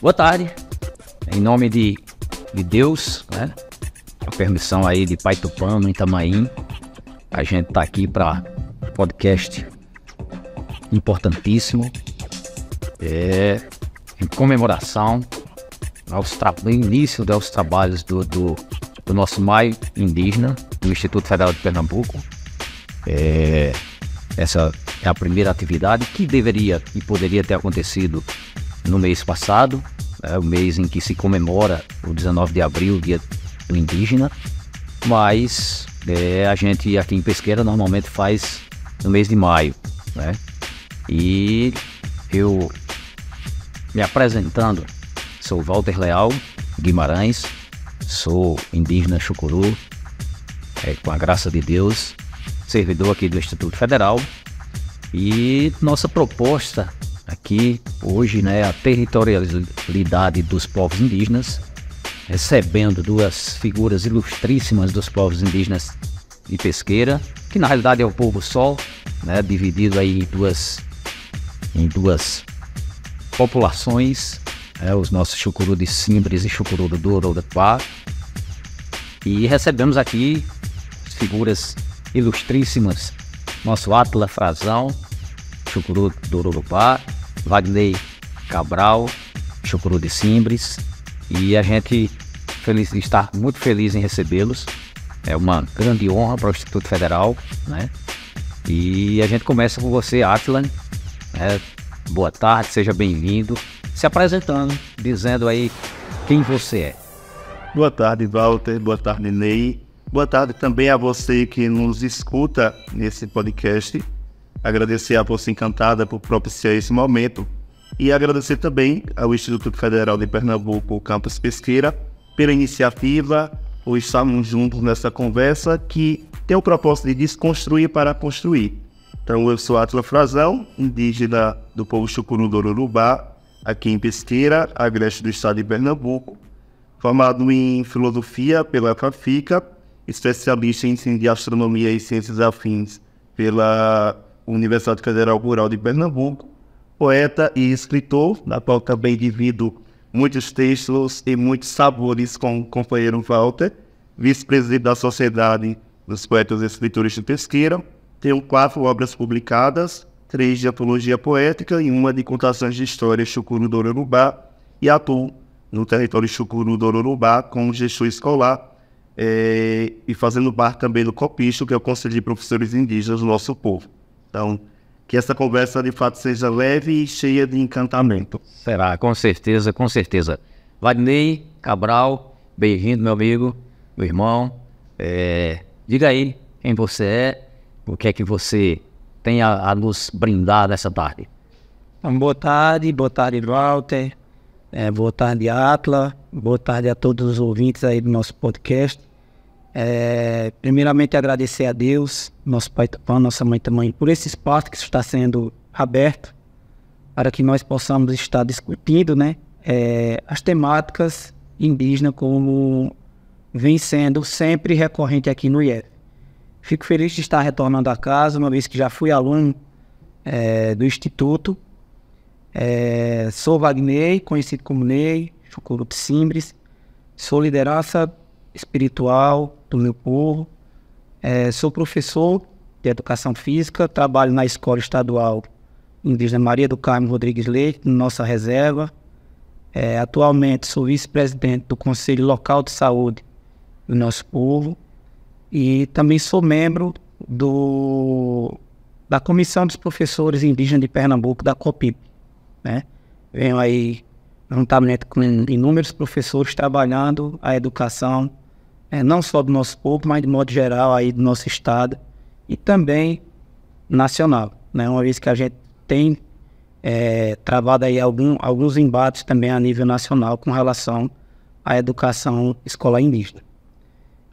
Boa tarde. Em nome de, de Deus, né? A permissão aí de Pai Tupã, em Tamaim. A gente tá aqui para podcast importantíssimo. É em comemoração aos do início dos trabalhos do, do, do nosso Maio Indígena, do Instituto Federal de Pernambuco. É, essa é a primeira atividade que deveria e poderia ter acontecido no mês passado, é o mês em que se comemora o 19 de abril, dia do indígena, mas é, a gente aqui em Pesqueira normalmente faz no mês de maio, né? E eu me apresentando, sou Walter Leal Guimarães, sou indígena chucuru, é, com a graça de Deus, servidor aqui do Instituto Federal. E nossa proposta aqui hoje, né, a territorialidade dos povos indígenas, recebendo duas figuras ilustríssimas dos povos indígenas e pesqueira, que na realidade é o povo sol, né, dividido aí em duas em duas populações, né, os nossos chucuru de Simbres e chucuru do Ororapá. E recebemos aqui figuras ilustríssimas, nosso Atla Frazão, chucuru do Ororapá, Wagner Cabral, Chocuru de Simbres, e a gente feliz, está muito feliz em recebê-los. É uma grande honra para o Instituto Federal, né? E a gente começa com você, Atlan. Né? Boa tarde, seja bem-vindo. Se apresentando, dizendo aí quem você é. Boa tarde, Walter. Boa tarde, Ney. Boa tarde também a você que nos escuta nesse podcast agradecer a Força Encantada por propiciar esse momento e agradecer também ao Instituto Federal de Pernambuco, o Campus Pesqueira, pela iniciativa, por estarmos juntos nessa conversa que tem o propósito de desconstruir para construir. Então, eu sou Atla Frazão, indígena do povo Chucuru do Urubá, aqui em Pesqueira, agreste do estado de Pernambuco, formado em filosofia pela FAFICA, especialista em astronomia e ciências afins pela Universidade Federal Rural de Pernambuco, poeta e escritor, na qual também divido muitos textos e muitos sabores com o companheiro Walter, vice-presidente da Sociedade dos Poetas e Escritores de Pesqueira. Tenho quatro obras publicadas, três de antologia poética e uma de contações de história Chucuru do Ororubá, e atuo no território Chucuru do Ororubá como gestor escolar é, e fazendo parte também do COPISTO, que é o Conselho de Professores Indígenas do nosso povo. Então, que essa conversa de fato seja leve e cheia de encantamento. Será, com certeza, com certeza. Vadney Cabral, bem-vindo, meu amigo, meu irmão. É, diga aí quem você é, o que é que você tem a, a nos brindar nessa tarde. Então, boa tarde, boa tarde, Walter. É, boa tarde, Atla. Boa tarde a todos os ouvintes aí do nosso podcast. É, primeiramente agradecer a Deus, nosso Pai Tupã, nossa Mãe mãe, por esse espaço que está sendo aberto para que nós possamos estar discutindo né, é, as temáticas indígenas como vem sendo sempre recorrente aqui no IEF. Fico feliz de estar retornando à casa, uma vez que já fui aluno é, do Instituto. É, sou Wagner, conhecido como Ney, Chucurup Simbres. Sou liderança espiritual do meu povo. É, sou professor de educação física, trabalho na escola estadual indígena Maria do Carmo Rodrigues Leite, nossa reserva. É, atualmente sou vice-presidente do Conselho Local de Saúde do nosso povo e também sou membro do, da Comissão dos Professores Indígenas de Pernambuco, da COPIP. Né? Venho aí juntamente com inúmeros professores trabalhando a educação é, não só do nosso povo, mas de modo geral aí do nosso estado e também nacional, né? Uma vez que a gente tem é, travado aí algum, alguns embates também a nível nacional com relação à educação escolar indígena.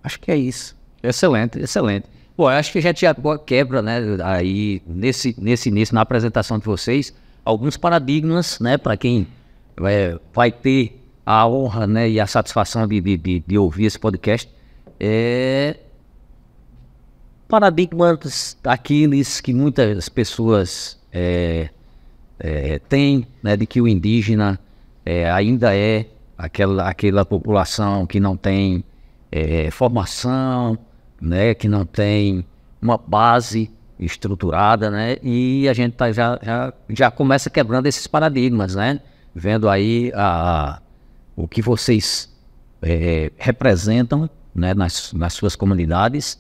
Acho que é isso. Excelente, excelente. Bom, acho que a gente já quebra, né, aí nesse, nesse início, na apresentação de vocês, alguns paradigmas, né, para quem vai, vai ter a honra né, e a satisfação de, de, de ouvir esse podcast. É... Paradigmas aqueles que muitas pessoas é, é, têm, né, de que o indígena é, ainda é aquela, aquela população que não tem é, formação, né, que não tem uma base estruturada, né? E a gente tá já, já, já começa quebrando esses paradigmas, né? Vendo aí a, o que vocês é, representam né, nas, nas suas comunidades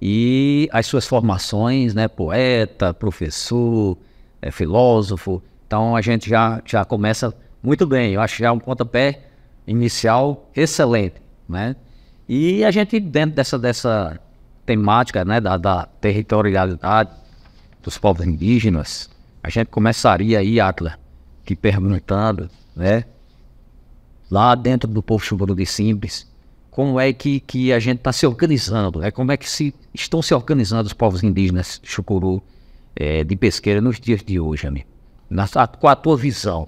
e as suas formações, né, poeta, professor, é, filósofo. Então a gente já, já começa muito bem, eu acho já um pontapé inicial excelente. Né? E a gente, dentro dessa, dessa temática né, da, da territorialidade dos povos indígenas, a gente começaria aí, Atla, te perguntando, né? lá dentro do povo chumburu de Simples, como é que, que a gente está se organizando, né? como é que se estão se organizando os povos indígenas chucuru é, de pesqueira nos dias de hoje, amigo? Na, com a tua visão.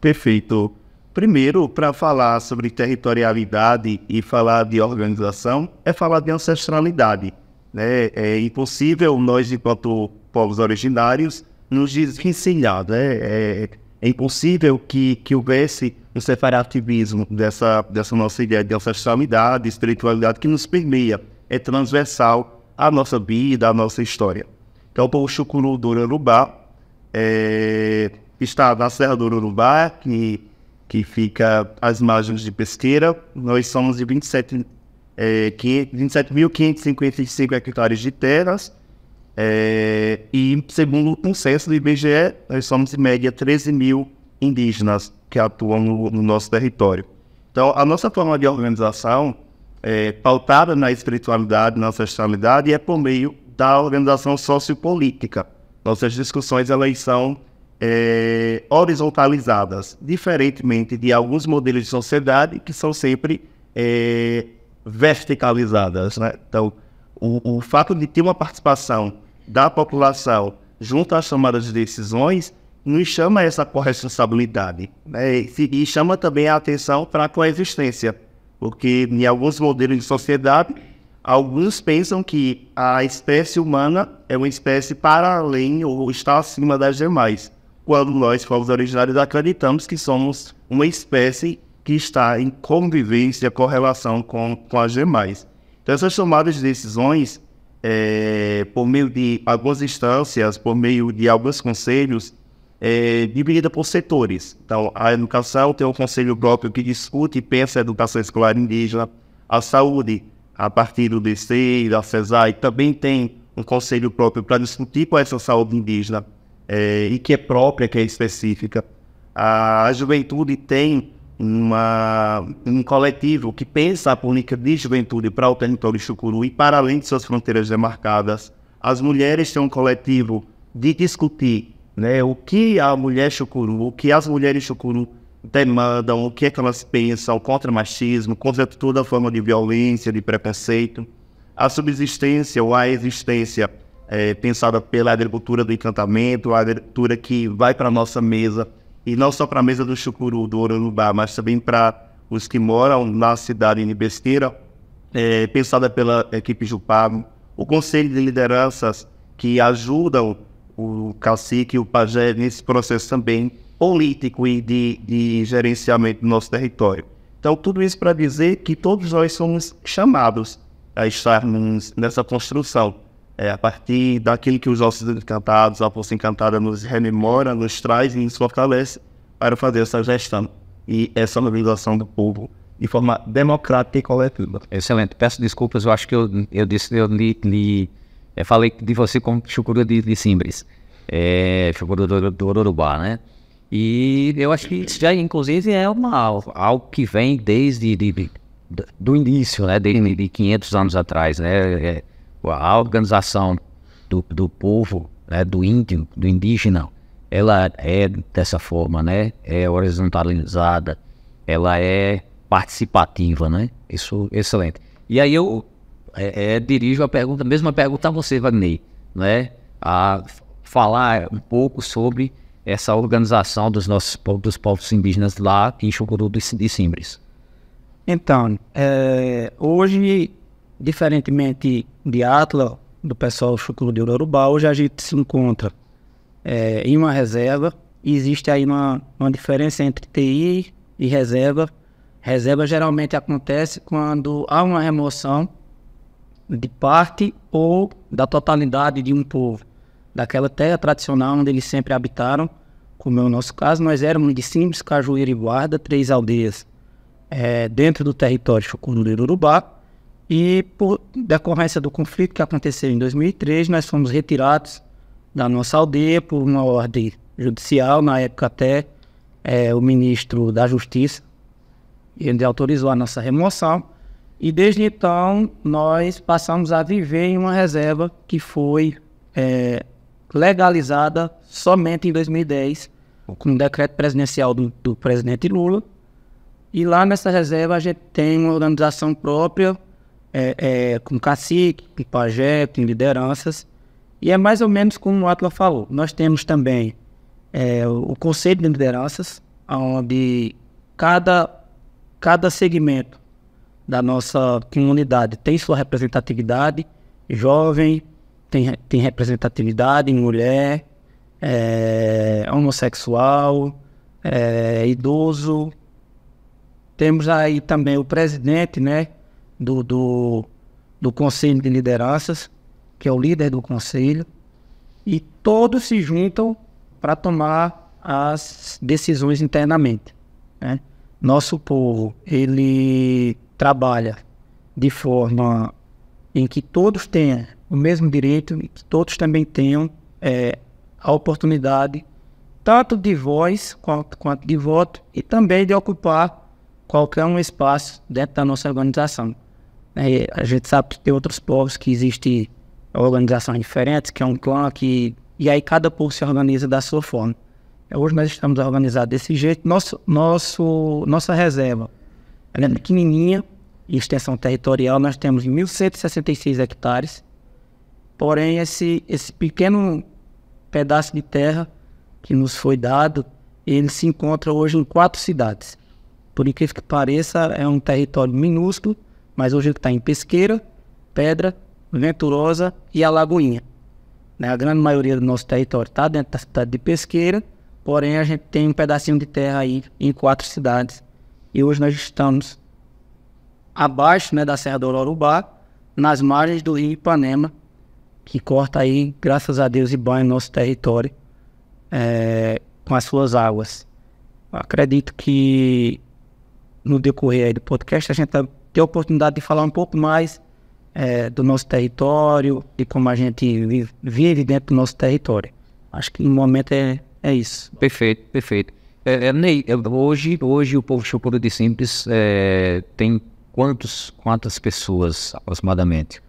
Perfeito. Primeiro, para falar sobre territorialidade e falar de organização, é falar de ancestralidade. Né? É impossível nós, enquanto povos originários, nos desvencilhar. Né? É, é impossível que, que houvesse um separativismo dessa, dessa nossa ideia de ancestralidade, espiritualidade que nos permeia, é transversal à nossa vida, à nossa história. Então, o povo Chucuru do Urubá é, está na Serra do Urubá, que, que fica às margens de Pesqueira. Nós somos de 27 é, 27.555 hectares de terras. É, e, segundo o consenso do IBGE, nós somos, em média, 13 mil indígenas que atuam no, no nosso território. Então, a nossa forma de organização é pautada na espiritualidade, na ancestralidade, é por meio da organização sociopolítica. Nossas discussões elas são é, horizontalizadas, diferentemente de alguns modelos de sociedade que são sempre é, verticalizadas. Né? Então, o, o fato de ter uma participação da população junto às chamadas de decisões nos chama essa corresponsabilidade né? e, chama também a atenção para a coexistência, porque em alguns modelos de sociedade, alguns pensam que a espécie humana é uma espécie para além ou está acima das demais, quando nós, povos originários, acreditamos que somos uma espécie que está em convivência, correlação com, com as demais. Então, essas tomadas de decisões, é, por meio de algumas instâncias, por meio de alguns conselhos, é, dividida por setores. Então, a educação tem um conselho próprio que discute e pensa a educação escolar indígena, a saúde, a partir do DCI, da CESAI, também tem um conselho próprio para discutir com essa saúde indígena é, e que é própria, que é específica. A, a juventude tem uma, um coletivo que pensa a política de juventude para o território chucuru e para além de suas fronteiras demarcadas. As mulheres têm um coletivo de discutir né? O que a mulher chucuru, o que as mulheres chucuru demandam, o que, é que elas pensam contra machismo, contra toda forma de violência, de preconceito. A subsistência ou a existência é, pensada pela agricultura do encantamento, a agricultura que vai para a nossa mesa, e não só para a mesa do chucuru, do ororubá, mas também para os que moram na cidade de Besteira, é, pensada pela equipe Jupá, O conselho de lideranças que ajudam o cacique e o pajé nesse processo também político e de, de gerenciamento do nosso território. Então, tudo isso para dizer que todos nós somos chamados a estarmos nessa construção, é, a partir daquilo que os nossos encantados, a força encantada nos rememora, nos traz e nos fortalece para fazer essa gestão e essa mobilização do povo de forma democrática e coletiva. Excelente. Peço desculpas, eu acho que eu, eu disse, eu li, li falei de você como chucuru de, de Simbres, é, chucuru do, do Urubá, né? E eu acho que isso já, inclusive, é uma, algo que vem desde de, de, do início, né? Desde de 500 anos atrás, né? É, a organização do, do povo, né? do índio, do indígena, ela é dessa forma, né? É horizontalizada, ela é participativa, né? Isso, excelente. E aí eu é, é, dirijo a pergunta, mesma pergunta a você, Wagner, né? A falar um pouco sobre essa organização dos nossos dos povos indígenas lá em Chucuru de Simbres. Então, é, hoje, diferentemente de Atla, do pessoal Chucuru de Urubá, hoje a gente se encontra é, em uma reserva. Existe aí uma, uma diferença entre TI e reserva. Reserva geralmente acontece quando há uma remoção de parte ou da totalidade de um povo, daquela terra tradicional onde eles sempre habitaram, como é o nosso caso, nós éramos de simples Cajueiro e Guarda, três aldeias é, dentro do território Chucururu Urubá, e por decorrência do conflito que aconteceu em 2003, nós fomos retirados da nossa aldeia por uma ordem judicial, na época até é, o ministro da Justiça, ele autorizou a nossa remoção, e desde então, nós passamos a viver em uma reserva que foi é, legalizada somente em 2010, com um decreto presidencial do, do presidente Lula. E lá nessa reserva a gente tem uma organização própria, é, é, com cacique, com pajé, com lideranças. E é mais ou menos como o Atla falou. Nós temos também é, o conceito de lideranças, onde cada, cada segmento da nossa comunidade tem sua representatividade, jovem, tem, tem representatividade, mulher, é, homossexual, é, idoso. Temos aí também o presidente né, do, do, do Conselho de Lideranças, que é o líder do Conselho, e todos se juntam para tomar as decisões internamente. Né? Nosso povo, ele trabalha de forma em que todos tenham o mesmo direito e que todos também tenham é, a oportunidade tanto de voz quanto, quanto de voto e também de ocupar qualquer um espaço dentro da nossa organização. É, a gente sabe que tem outros povos que existem organizações diferentes, que é um clã que... E aí cada povo se organiza da sua forma. É, hoje nós estamos organizados desse jeito. Nosso, nosso, nossa reserva ela é pequenininha, em extensão territorial, nós temos 1.166 hectares. Porém, esse, esse pequeno pedaço de terra que nos foi dado, ele se encontra hoje em quatro cidades. Por incrível que pareça, é um território minúsculo, mas hoje ele está em Pesqueira, Pedra, Venturosa e Alagoinha. Né, a grande maioria do nosso território está dentro da cidade de Pesqueira, porém a gente tem um pedacinho de terra aí em quatro cidades e hoje nós estamos abaixo né, da Serra do Ororubá, nas margens do rio Ipanema, que corta aí, graças a Deus e banha nosso território é, com as suas águas. Eu acredito que no decorrer do podcast a gente vai ter a oportunidade de falar um pouco mais é, do nosso território, e como a gente vive dentro do nosso território. Acho que no momento é, é isso. Perfeito, perfeito. É, é, é, hoje, hoje o povo chocolate de simples é, tem quantos, quantas pessoas aproximadamente?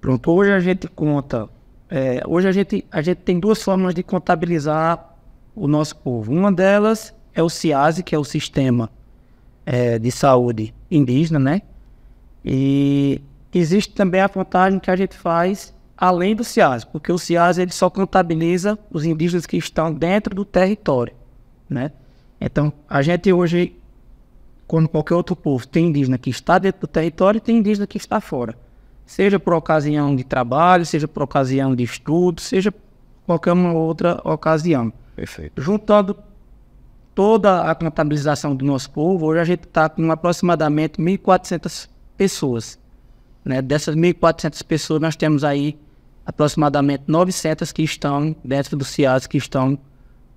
Pronto, hoje a gente conta. É, hoje a gente, a gente tem duas formas de contabilizar o nosso povo. Uma delas é o CIASE, que é o Sistema é, de Saúde Indígena, né? E existe também a contagem que a gente faz além do CIASE, porque o CIASE ele só contabiliza os indígenas que estão dentro do território né? Então, a gente hoje, como qualquer outro povo, tem indígena que está dentro do território e tem indígena que está fora. Seja por ocasião de trabalho, seja por ocasião de estudo, seja qualquer outra ocasião. Perfeito. Juntando toda a contabilização do nosso povo, hoje a gente está com aproximadamente 1.400 pessoas. Né? Dessas 1.400 pessoas, nós temos aí aproximadamente 900 que estão dentro do CIAS, que estão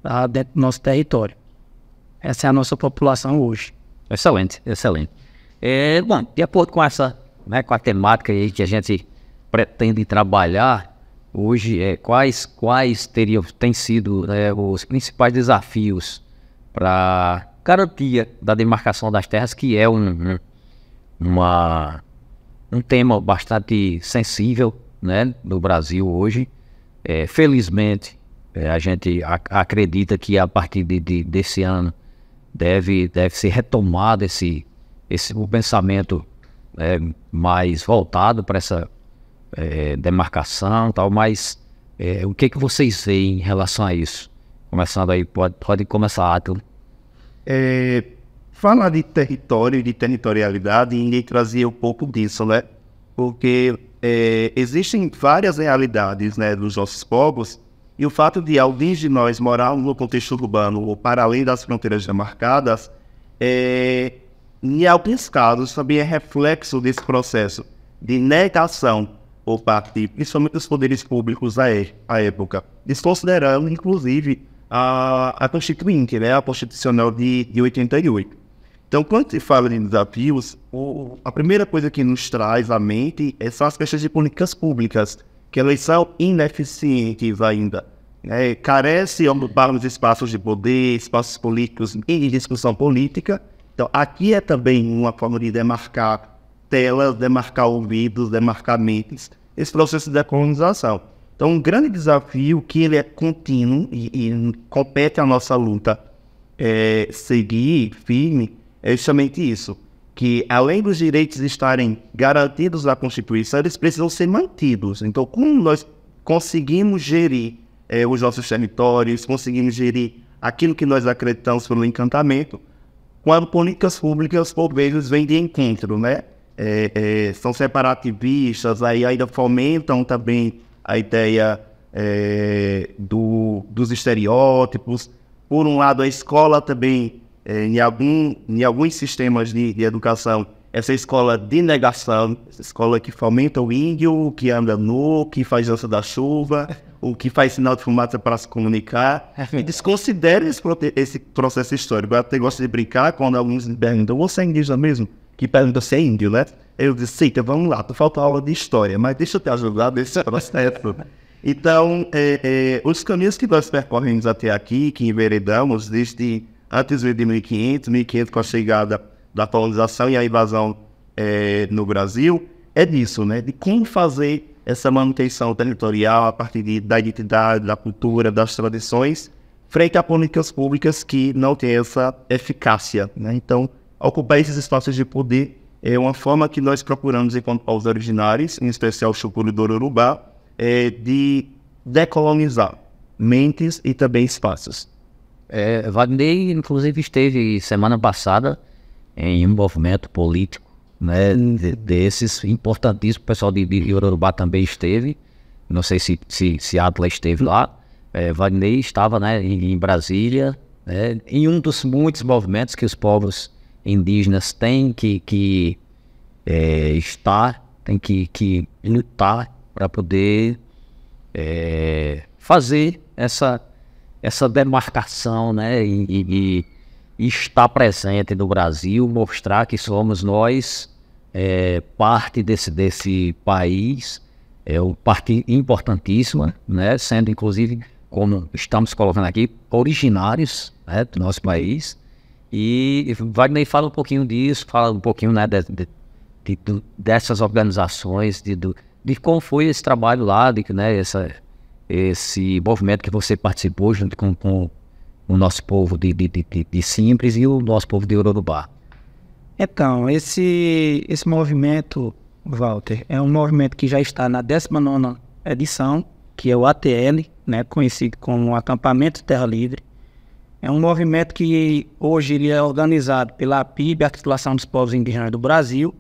tá, dentro do nosso território. Essa é a nossa população hoje. Excelente, excelente. É, bom, de acordo com essa, né, com a temática que a gente pretende trabalhar hoje, é, quais quais teriam tem sido né, os principais desafios para garantia da demarcação das terras, que é um, uma, um tema bastante sensível né, no Brasil hoje. É, felizmente, é, a gente ac acredita que a partir de, de, desse ano deve, deve ser retomado esse, esse o pensamento é, mais voltado para essa é, demarcação tal, mas é, o que, que vocês veem em relação a isso? Começando aí, pode, pode começar, Atlo. É, falar de território e de territorialidade e trazer um pouco disso, né? Porque é, existem várias realidades né, dos nossos povos e o fato de alguns de nós morarmos no contexto urbano ou para além das fronteiras demarcadas, é, em alguns casos, também é reflexo desse processo de negação por parte, principalmente dos poderes públicos é, à época, desconsiderando, inclusive, a, a Constituinte, né, a Constitucional de, de 88. Então, quando se fala de desafios, a primeira coisa que nos traz à mente é, são as questões de políticas públicas que eles são ineficientes ainda. É, carece de os espaços de poder, espaços políticos e de discussão política. Então, aqui é também uma forma de demarcar telas, demarcar ouvidos, demarcar mentes, esse processo de decolonização. Então, um grande desafio que ele é contínuo e, e compete à nossa luta é, seguir firme é justamente isso que, além dos direitos estarem garantidos na Constituição, eles precisam ser mantidos. Então, como nós conseguimos gerir eh, os nossos territórios, conseguimos gerir aquilo que nós acreditamos pelo encantamento, quando políticas públicas por vezes vêm de encontro, né? É, é, são separativistas, aí ainda fomentam também a ideia é, do, dos estereótipos. Por um lado, a escola também é, em, algum, em alguns sistemas de, de educação, essa escola de negação, essa escola que fomenta o índio, que anda nu, que faz dança da chuva, o que faz sinal de fumaça para se comunicar. É. Desconsidere esse, esse processo histórico. Eu até gosto de brincar quando alguns me perguntam, você é indígena mesmo? Que pergunta se é índio, né? Eu disse, então vamos lá, tu falta aula de história, mas deixa eu te ajudar nesse processo. então, é, é, os caminhos que nós percorremos até aqui, que enveredamos desde antes de 1500, 1500 com a chegada da colonização e a invasão é, no Brasil, é disso, né? De como fazer essa manutenção territorial a partir de, da identidade, da cultura, das tradições, frente a políticas públicas que não têm essa eficácia, né? Então, ocupar esses espaços de poder é uma forma que nós procuramos enquanto povos originários, em especial o Chucuru do Urubá, é de decolonizar mentes e também espaços. É, Wagner, inclusive, esteve semana passada em um movimento político né, uhum. de, desses importantíssimo. O pessoal de, de Urubá também esteve. Não sei se, se, se Atlas esteve lá. É, Wagner estava né, em, em Brasília, né, em um dos muitos movimentos que os povos indígenas têm que, que é, estar, têm que, que lutar para poder é, fazer essa essa demarcação, né? E, e, e estar presente no Brasil, mostrar que somos nós é, parte desse, desse país, é uma parte importantíssima, né? Sendo inclusive como estamos colocando aqui, originários né, do nosso país. E Wagner fala um pouquinho disso, fala um pouquinho né, de, de, de, dessas organizações, de, de como foi esse trabalho lá, de, né, essa, esse movimento que você participou junto com, com o nosso povo de, de, de, de Simples e o nosso povo de Urubá. Então, esse, esse movimento, Walter, é um movimento que já está na 19 edição, que é o ATL, né, conhecido como Acampamento Terra Livre. É um movimento que hoje ele é organizado pela PIB, Articulação dos Povos Indígenas do Brasil,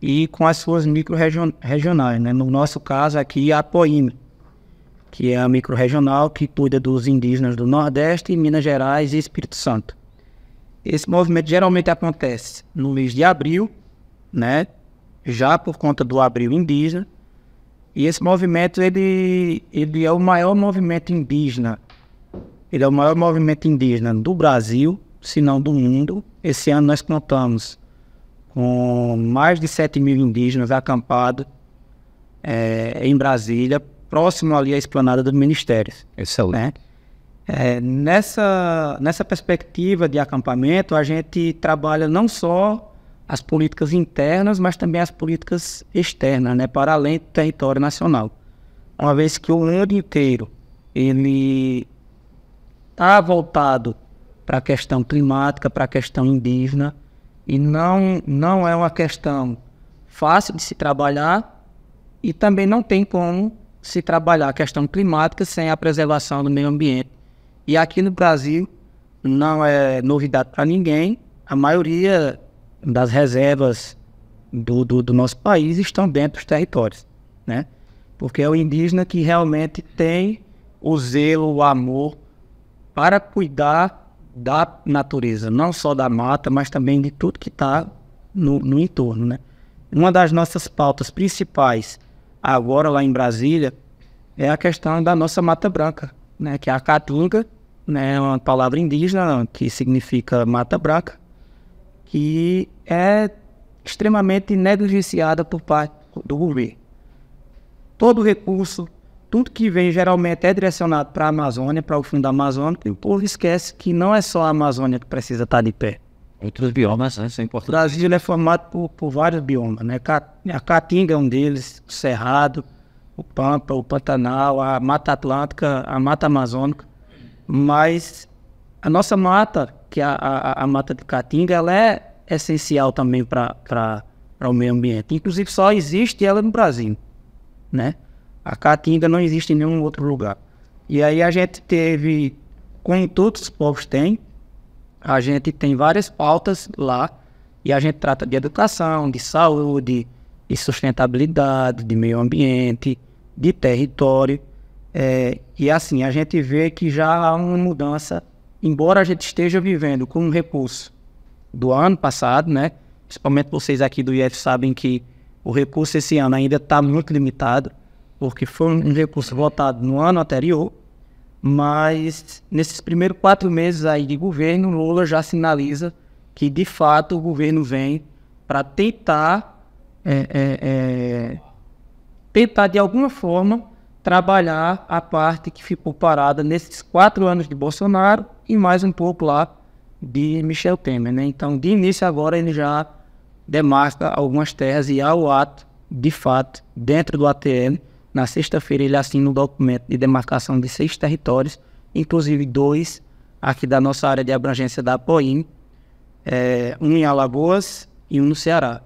e com as suas micro-regionais. Né? No nosso caso aqui, a Poime, que é a microrregional que cuida dos indígenas do Nordeste, Minas Gerais e Espírito Santo. Esse movimento geralmente acontece no mês de abril, né? Já por conta do abril indígena. E esse movimento ele, ele é o maior movimento indígena. Ele é o maior movimento indígena do Brasil, se não do mundo. Esse ano nós contamos com mais de 7 mil indígenas acampados é, em Brasília próximo ali à esplanada dos ministérios. Excelente. Né? É, nessa, nessa perspectiva de acampamento, a gente trabalha não só as políticas internas, mas também as políticas externas, né, para além do território nacional. Uma vez que o mundo inteiro ele está voltado para a questão climática, para a questão indígena, e não, não é uma questão fácil de se trabalhar e também não tem como se trabalhar a questão climática sem a preservação do meio ambiente. E aqui no Brasil não é novidade para ninguém. A maioria das reservas do, do, do, nosso país estão dentro dos territórios, né? Porque é o indígena que realmente tem o zelo, o amor para cuidar da natureza, não só da mata, mas também de tudo que está no, no entorno, né? Uma das nossas pautas principais agora lá em Brasília, é a questão da nossa Mata Branca, né? que é a Caatinga, né? É uma palavra indígena que significa Mata Branca, que é extremamente negligenciada por parte do governo. Todo recurso, tudo que vem geralmente é direcionado para a Amazônia, para o fundo da Amazônia, e o povo esquece que não é só a Amazônia que precisa estar de pé. Outros biomas, né? Isso é importante. O Brasil é formado por, por vários biomas, né? A Caatinga é um deles, o Cerrado, o Pampa, o Pantanal, a Mata Atlântica, a Mata Amazônica. Mas a nossa mata, que é a, a, a mata de Caatinga, ela é essencial também para o meio ambiente. Inclusive, só existe ela no Brasil, né? A Caatinga não existe em nenhum outro lugar. E aí a gente teve, como todos os povos têm, a gente tem várias pautas lá e a gente trata de educação, de saúde, de sustentabilidade, de meio ambiente, de território. É, e assim, a gente vê que já há uma mudança, embora a gente esteja vivendo com um recurso do ano passado, né? Principalmente vocês aqui do IF sabem que o recurso esse ano ainda está muito limitado, porque foi um recurso votado no ano anterior, mas nesses primeiros quatro meses aí de governo, Lula já sinaliza que de fato o governo vem para tentar, é, é, é, tentar de alguma forma trabalhar a parte que ficou parada nesses quatro anos de Bolsonaro e mais um pouco lá de Michel Temer. Né? Então, de início agora ele já demarca algumas terras e há o ato, de fato, dentro do ATM na sexta-feira, ele assina o um documento de demarcação de seis territórios, inclusive dois aqui da nossa área de abrangência da APOIM, é, um em Alagoas e um no Ceará.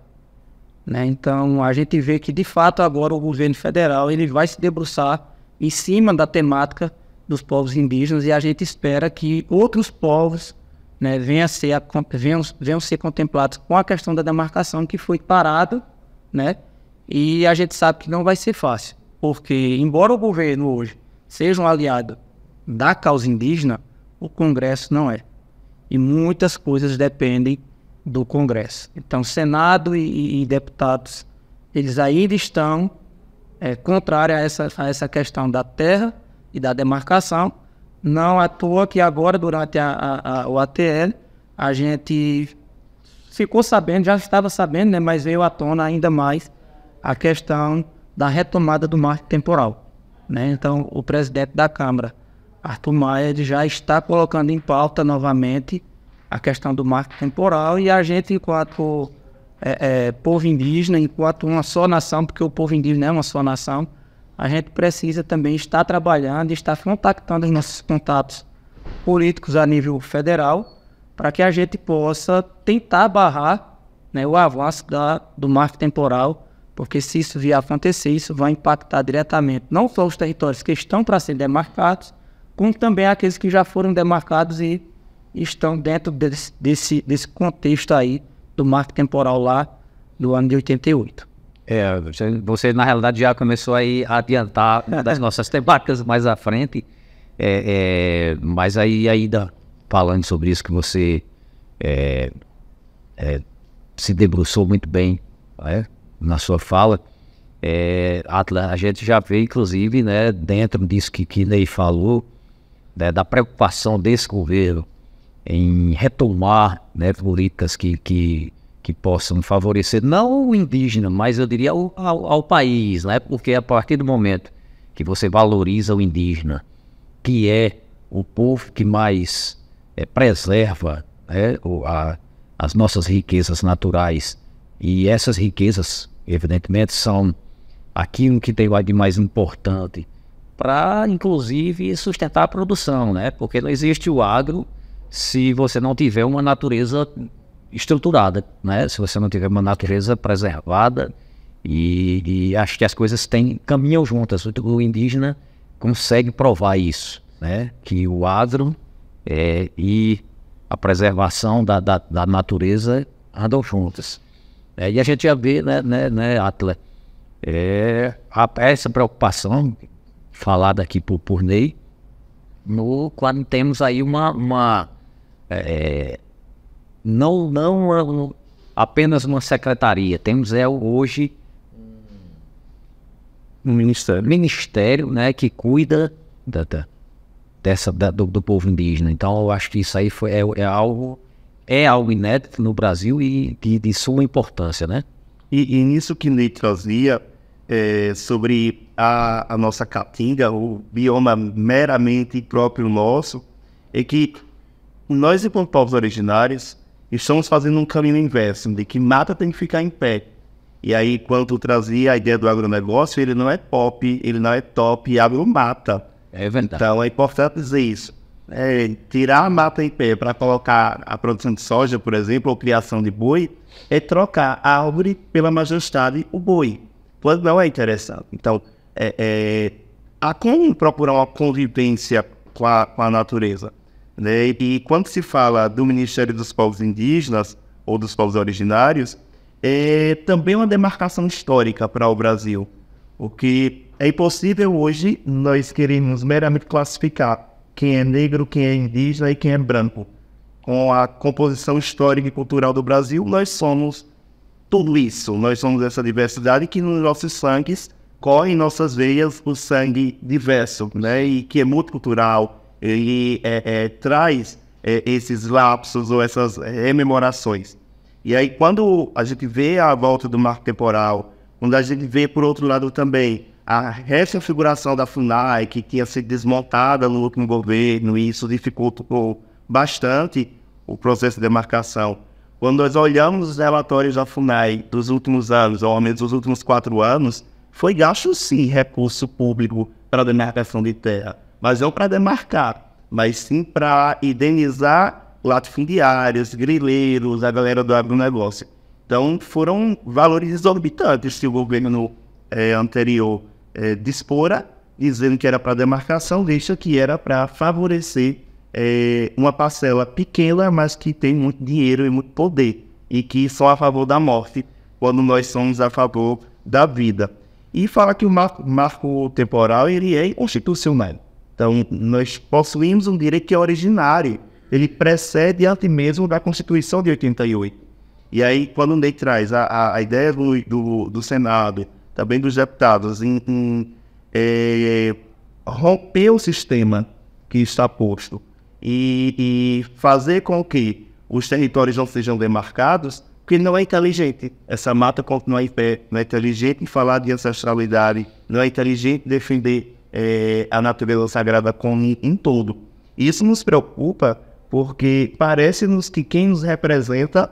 Né? Então, a gente vê que, de fato, agora o governo federal ele vai se debruçar em cima da temática dos povos indígenas e a gente espera que outros povos né, venham, ser, venham, venham ser contemplados com a questão da demarcação que foi parada, né? e a gente sabe que não vai ser fácil. Porque, embora o governo hoje seja um aliado da causa indígena, o Congresso não é. E muitas coisas dependem do Congresso. Então, Senado e, e deputados, eles ainda estão é, contrários a essa, a essa questão da terra e da demarcação. Não à toa que agora, durante a, a, a, o ATL, a gente ficou sabendo, já estava sabendo, né, mas veio à tona ainda mais a questão da retomada do marco temporal. Né? Então, o presidente da Câmara, Arthur Maia, já está colocando em pauta novamente a questão do marco temporal e a gente, enquanto é, é, povo indígena, enquanto uma só nação, porque o povo indígena é uma só nação, a gente precisa também estar trabalhando e estar contactando os nossos contatos políticos a nível federal para que a gente possa tentar barrar né, o avanço da, do marco temporal porque se isso vier a acontecer, isso vai impactar diretamente não só os territórios que estão para ser demarcados, como também aqueles que já foram demarcados e estão dentro desse, desse, desse contexto aí do marco temporal lá do ano de 88. É, você na realidade já começou aí a adiantar das nossas temáticas mais à frente, é, é, mas aí ainda falando sobre isso que você é, é se debruçou muito bem, né? na sua fala, é, a gente já vê, inclusive, né, dentro disso que, que Ney falou, né, da preocupação desse governo em retomar né, políticas que, que, que possam favorecer não o indígena, mas eu diria ao, ao, ao, país, né? porque a partir do momento que você valoriza o indígena, que é o povo que mais é, preserva né, a, as nossas riquezas naturais, e essas riquezas evidentemente, são aquilo que tem de mais importante para, inclusive, sustentar a produção, né? Porque não existe o agro se você não tiver uma natureza estruturada, né? Se você não tiver uma natureza preservada e, e acho que as coisas têm caminham juntas. O indígena consegue provar isso, né? Que o agro é, e a preservação da, da, da natureza andam juntas. É, e a gente já vê, né, né, né Atla, é, a, essa preocupação falada aqui por, por Ney, no, quando temos aí uma, uma é, não, não apenas uma secretaria, temos é, hoje um ministério, ministério né, que cuida da, da, dessa, da, do, do, povo indígena. Então, eu acho que isso aí foi, é, é algo é algo inédito no Brasil e de, de suma importância, né? E, e nisso que Ney trazia é, sobre a, a nossa caatinga, o bioma meramente próprio nosso, é que nós, enquanto povos originários, estamos fazendo um caminho inverso, de que mata tem que ficar em pé. E aí, quando trazia a ideia do agronegócio, ele não é pop, ele não é top, agro mata. É verdade. Então, é importante dizer isso é, tirar a mata em pé para colocar a produção de soja, por exemplo, ou criação de boi, é trocar a árvore pela majestade o boi. Quando não é interessante. Então, é, é, há como procurar uma convivência com a, com a natureza. Né? E quando se fala do Ministério dos Povos Indígenas ou dos Povos Originários, é também uma demarcação histórica para o Brasil. O que é impossível hoje nós queremos meramente classificar quem é negro, quem é indígena e quem é branco. Com a composição histórica e cultural do Brasil, nós somos tudo isso. Nós somos essa diversidade que nos nossos sangues corre em nossas veias o sangue diverso, né? E que é multicultural e é, é, traz é, esses lapsos ou essas rememorações. E aí, quando a gente vê a volta do marco temporal, quando a gente vê, por outro lado, também a reconfiguração da FUNAI, que tinha sido desmontada no último governo, e isso dificultou bastante o processo de demarcação. Quando nós olhamos os relatórios da FUNAI dos últimos anos, ou ao menos dos últimos quatro anos, foi gasto sim recurso público para a demarcação de terra, mas não para demarcar, mas sim para indenizar latifundiários, grileiros, a galera do agronegócio. Então foram valores exorbitantes que o governo é, anterior é, dispora, dizendo que era para demarcação, deixa que era para favorecer é, uma parcela pequena, mas que tem muito dinheiro e muito poder, e que são a favor da morte, quando nós somos a favor da vida. E fala que o marco, marco temporal ele é constitucional. Então, nós possuímos um direito que é originário, ele precede antes mesmo da Constituição de 88. E aí, quando o Ney traz a, a, a ideia do, do, do Senado também dos deputados, em, em é, romper o sistema que está posto e, e, fazer com que os territórios não sejam demarcados, porque não é inteligente. Essa mata continua em pé, não é inteligente falar de ancestralidade, não é inteligente defender é, a natureza sagrada como um todo. Isso nos preocupa porque parece-nos que quem nos representa,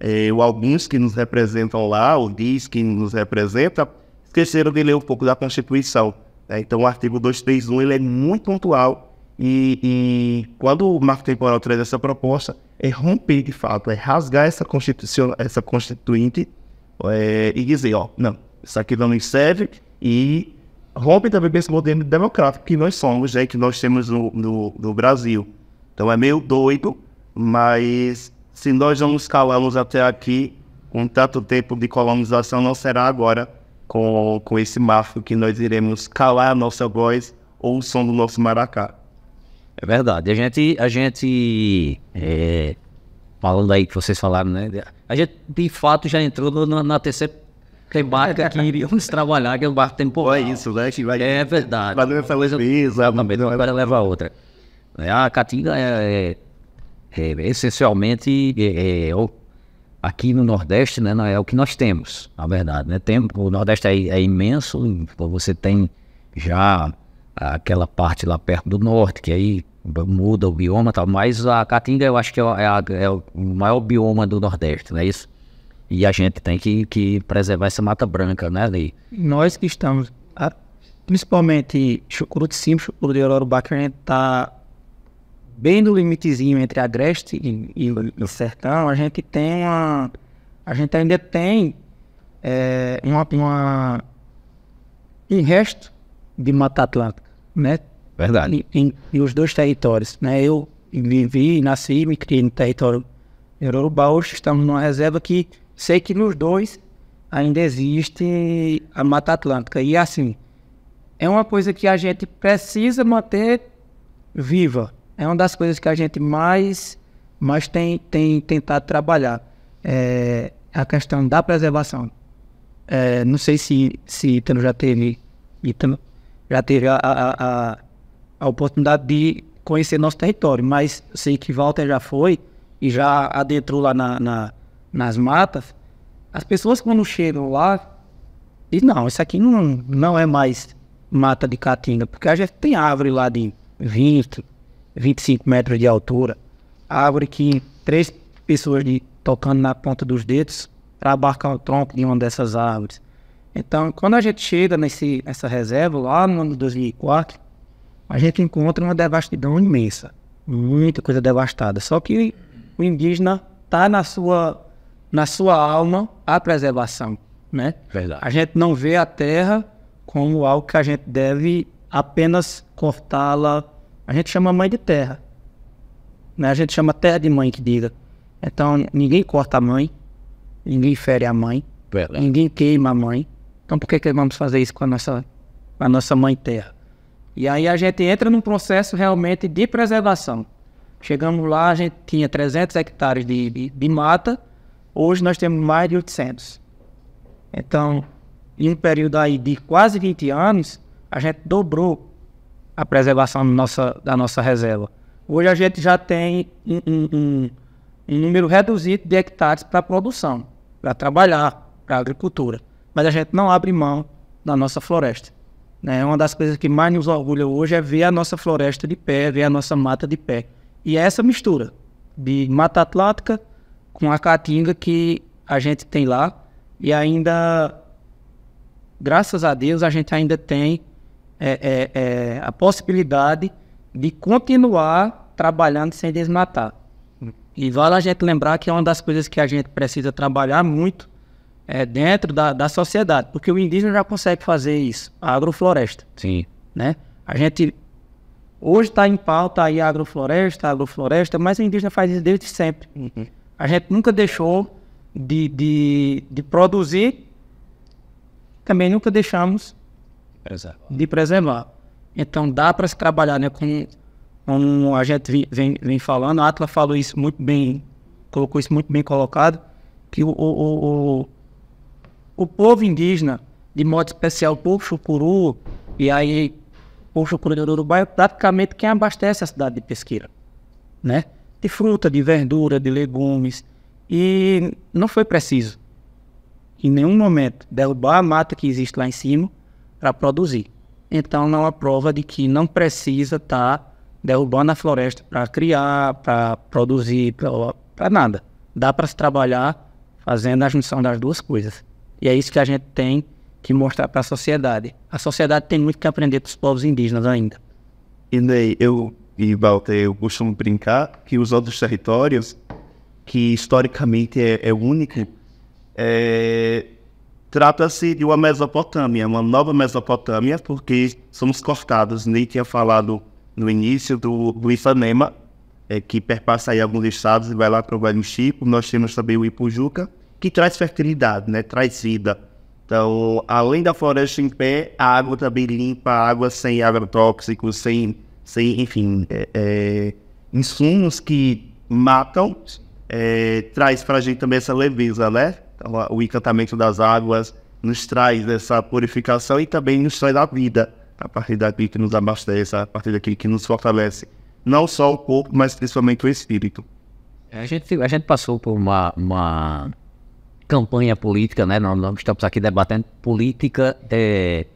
é, ou alguns que nos representam lá, ou diz que nos representa, esqueceram de ler um pouco da Constituição. Né? Então, o artigo 231 ele é muito pontual e, e, quando o Marco Temporal traz essa proposta, é romper de fato, é rasgar essa, constituição, essa Constituinte é, e dizer, ó, não, isso aqui não nos serve e rompe também com esse modelo democrático que nós somos, né, que nós temos no, no, no Brasil. Então, é meio doido, mas se nós não nos calamos até aqui, com tanto tempo de colonização, não será agora com, com esse mafo que nós iremos calar a nossa voz ou o som do nosso maracá. É verdade. A gente, a gente é, falando aí que vocês falaram, né? A gente de fato já entrou no, na, na terceira temática que iríamos trabalhar, que é o barco temporal. É isso, né? Que vai, é verdade. Mas não é falar isso. Também, não vai levar é outra. É, a Caatinga é, é, é essencialmente é, é, é aqui no Nordeste, né, é o que nós temos, na verdade, né? Tem, o Nordeste é, é imenso, então você tem já aquela parte lá perto do Norte, que aí muda o bioma tal, mas a Caatinga eu acho que é, é, a, é, o maior bioma do Nordeste, não é isso? E a gente tem que, que preservar essa mata branca, né, ali. Nós que estamos, principalmente Chucuru simples, Cima, de Ororubá, que a gente está bem no limitezinho entre agreste e, e, sertão, a gente tem uma. A gente ainda tem é, uma, uma, um resto de Mata Atlântica, né? Verdade. Em, em, os dois territórios, né? Eu vivi, nasci, e me criei no território Yorubá, hoje estamos numa reserva que sei que nos dois ainda existe a Mata Atlântica. E assim, é uma coisa que a gente precisa manter viva, é uma das coisas que a gente mais, mais tem, tem tentado trabalhar. É a questão da preservação. É, não sei se, se Itano já teve, Itano já teve a, a, a, a oportunidade de conhecer nosso território, mas sei que Walter já foi e já adentrou lá na, na, nas matas. As pessoas quando chegam lá, dizem, não, isso aqui não, não é mais mata de caatinga, porque a gente tem árvore lá de 20, 25 metros de altura. Árvore que três pessoas de, tocando na ponta dos dedos para abarcar o tronco de uma dessas árvores. Então, quando a gente chega nesse, nessa reserva, lá no ano 2004, a gente encontra uma devastidão imensa. Muita coisa devastada. Só que o indígena está na sua, na sua alma a preservação. Né? Verdade. A gente não vê a terra como algo que a gente deve apenas cortá-la a gente chama mãe de terra. Né? A gente chama terra de mãe, que diga. Então, ninguém corta a mãe, ninguém fere a mãe, ninguém queima a mãe. Então, por que, que vamos fazer isso com a, nossa, com a nossa mãe terra? E aí a gente entra num processo realmente de preservação. Chegamos lá, a gente tinha 300 hectares de, de, de mata, hoje nós temos mais de 800. Então, em um período aí de quase 20 anos, a gente dobrou a preservação nossa, da nossa reserva. Hoje a gente já tem um, um, um número reduzido de hectares para produção, para trabalhar, para agricultura. Mas a gente não abre mão da nossa floresta. Né? Uma das coisas que mais nos orgulha hoje é ver a nossa floresta de pé, ver a nossa mata de pé. E é essa mistura de Mata Atlântica com a Caatinga que a gente tem lá. E ainda, graças a Deus, a gente ainda tem é, é, é, a possibilidade de continuar trabalhando sem desmatar. E vale a gente lembrar que é uma das coisas que a gente precisa trabalhar muito é, dentro da, da sociedade, porque o indígena já consegue fazer isso, a agrofloresta. Sim. Né? A gente hoje está em pauta aí a agrofloresta, a agrofloresta, mas o indígena faz isso desde sempre. Uhum. A gente nunca deixou de, de, de produzir, também nunca deixamos de preservar. Então dá para se trabalhar, né? Como, a gente vem, vem falando, a Atla falou isso muito bem, colocou isso muito bem colocado, que o, o, o, o povo indígena, de modo especial o povo chucuru, e aí o povo chucuru do Urubá é praticamente quem abastece a cidade de Pesqueira, né? De fruta, de verdura, de legumes, e não foi preciso em nenhum momento derrubar a mata que existe lá em cima para produzir. Então, não há prova de que não precisa estar tá derrubando a floresta para criar, para produzir, para nada. Dá para se trabalhar fazendo a junção das duas coisas. E é isso que a gente tem que mostrar para a sociedade. A sociedade tem muito que aprender dos povos indígenas ainda. E daí, eu e Walter, eu costumo brincar que os outros territórios, que historicamente é, é único, é, Trata-se de uma Mesopotâmia, uma nova Mesopotâmia, porque somos cortados. Ney tinha falado no início do, do Ipanema, é, que perpassa aí alguns estados e vai lá para o Velho Chico. Nós temos também o Ipujuca, que traz fertilidade, né? traz vida. Então, além da floresta em pé, a água também limpa, a água sem agrotóxicos, sem, sem enfim, é, é, insumos que matam, é, traz para a gente também essa leveza, né? o encantamento das águas nos traz essa purificação e também nos traz a vida a partir daquilo que nos abastece, a partir daquilo que nos fortalece, não só o corpo, mas principalmente o espírito. A gente, a gente passou por uma, uma campanha política, né? Nós, nós estamos aqui debatendo política é,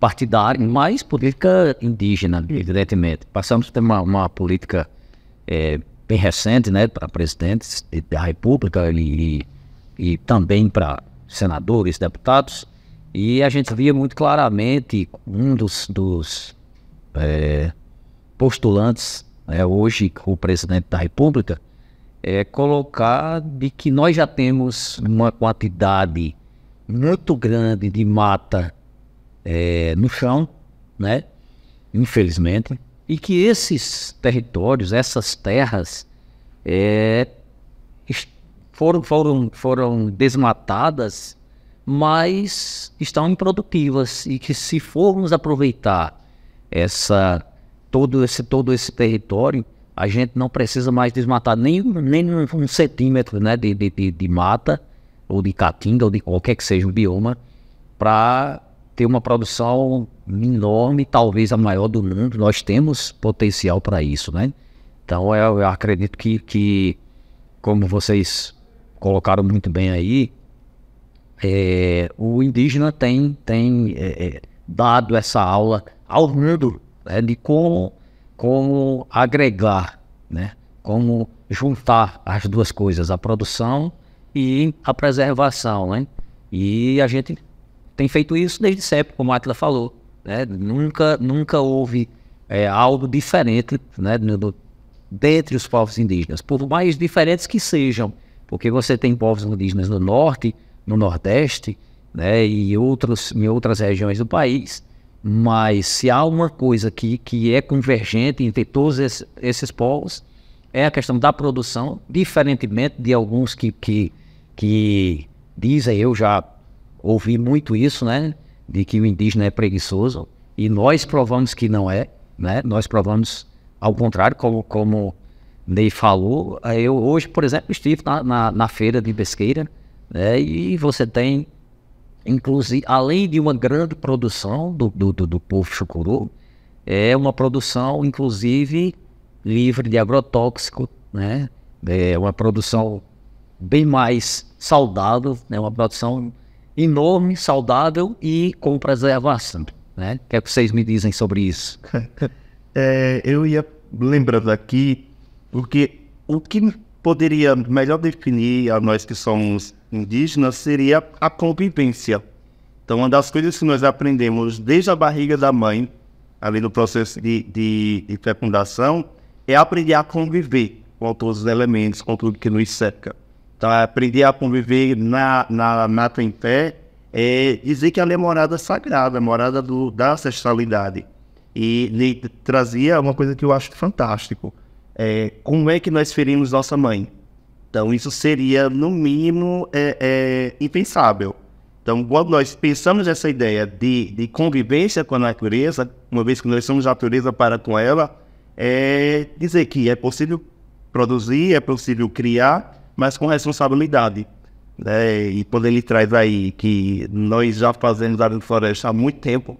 partidária, mas política indígena, evidentemente. Passamos por uma, uma política é, bem recente, né, para presidente da República e, e também para senadores, deputados, e a gente via muito claramente um dos, dos é, postulantes, né, hoje o presidente da República, é colocar de que nós já temos uma quantidade muito grande de mata é, no chão, né? Infelizmente, e que esses territórios, essas terras, é, foram, foram, foram desmatadas, mas estão improdutivas e que se formos aproveitar essa todo esse todo esse território, a gente não precisa mais desmatar nem, nem um centímetro né, de, de, de, mata, ou de caatinga, ou de qualquer que seja o bioma, para ter uma produção enorme, talvez a maior do mundo. Nós temos potencial para isso, né? Então eu, eu acredito que, que, como vocês colocaram muito bem aí, é, o indígena tem, tem é, é, dado essa aula ao mundo né, de como, como agregar, né, como juntar as duas coisas, a produção e a preservação. Né? E a gente tem feito isso desde sempre, como a Atila falou. Né? Nunca, nunca houve é, algo diferente né, no, dentre os povos indígenas, por mais diferentes que sejam porque você tem povos indígenas no norte, no nordeste, né, e outros, em outras regiões do país, mas se há uma coisa que, que é convergente entre todos esses, esses povos, é a questão da produção, diferentemente de alguns que, que, que dizem, eu já ouvi muito isso, né, de que o indígena é preguiçoso, e nós provamos que não é, né, nós provamos ao contrário, como, como Ney falou. Eu hoje, por exemplo, estive na, na, na feira de pesqueira né, e você tem, inclusive, além de uma grande produção do, do, do, do povo chucuru, é uma produção, inclusive, livre de agrotóxico, né? É uma produção bem mais saudável, né? Uma produção enorme, saudável e com preservação, né? O que, é que vocês me dizem sobre isso? É, eu ia lembrando aqui porque o que poderia melhor definir a nós que somos indígenas seria a convivência. Então, uma das coisas que nós aprendemos desde a barriga da mãe, ali no processo de, de, de fecundação, é aprender a conviver com todos os elementos, com tudo que nos cerca. Então, aprender a conviver na, na mata em pé é dizer que ela é morada sagrada, morada do, da ancestralidade. E trazia uma coisa que eu acho fantástico é, como é que nós ferimos nossa mãe? Então, isso seria, no mínimo, é, é, impensável. Então, quando nós pensamos essa ideia de, de convivência com a natureza, uma vez que nós somos natureza para com ela, é dizer que é possível produzir, é possível criar, mas com responsabilidade. Né? E quando ele traz aí que nós já fazemos a floresta há muito tempo,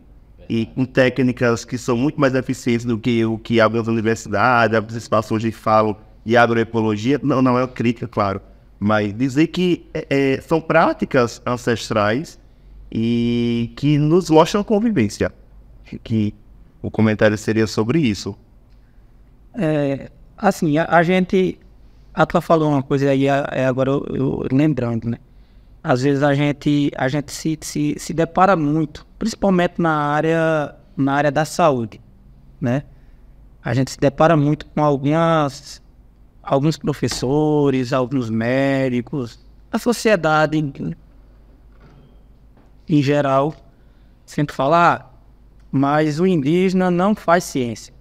e com técnicas que são muito mais eficientes do que o que abrem as universidades, as espaços onde falam de agroecologia, não, não é crítica, claro, mas dizer que é, é são práticas ancestrais e que nos mostram a convivência. Que o comentário seria sobre isso. É, assim, a, a gente. A tua falou uma coisa aí, é, é agora eu, eu lembrando, né? às vezes a gente, a gente se, se, se depara muito, principalmente na área, na área da saúde, né? A gente se depara muito com algumas, alguns professores, alguns médicos, a sociedade em, em geral sempre fala, ah, mas o indígena não faz ciência.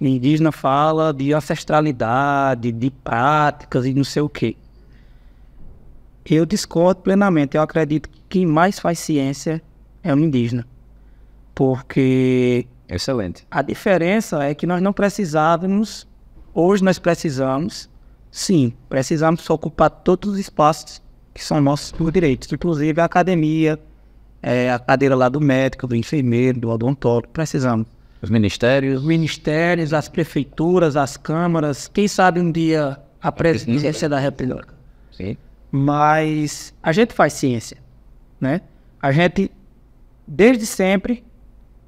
O indígena fala de ancestralidade, de práticas e não sei o quê. Eu discordo plenamente. Eu acredito que quem mais faz ciência é o indígena. Porque. Excelente. A diferença é que nós não precisávamos, hoje nós precisamos, sim, precisamos ocupar todos os espaços que são nossos por direitos, inclusive a academia, é, a cadeira lá do médico, do enfermeiro, do odontólogo, precisamos. Os ministérios? Os ministérios, as prefeituras, as câmaras, quem sabe um dia a é presidência da República. Sim. Mas a gente faz ciência, né? A gente, desde sempre,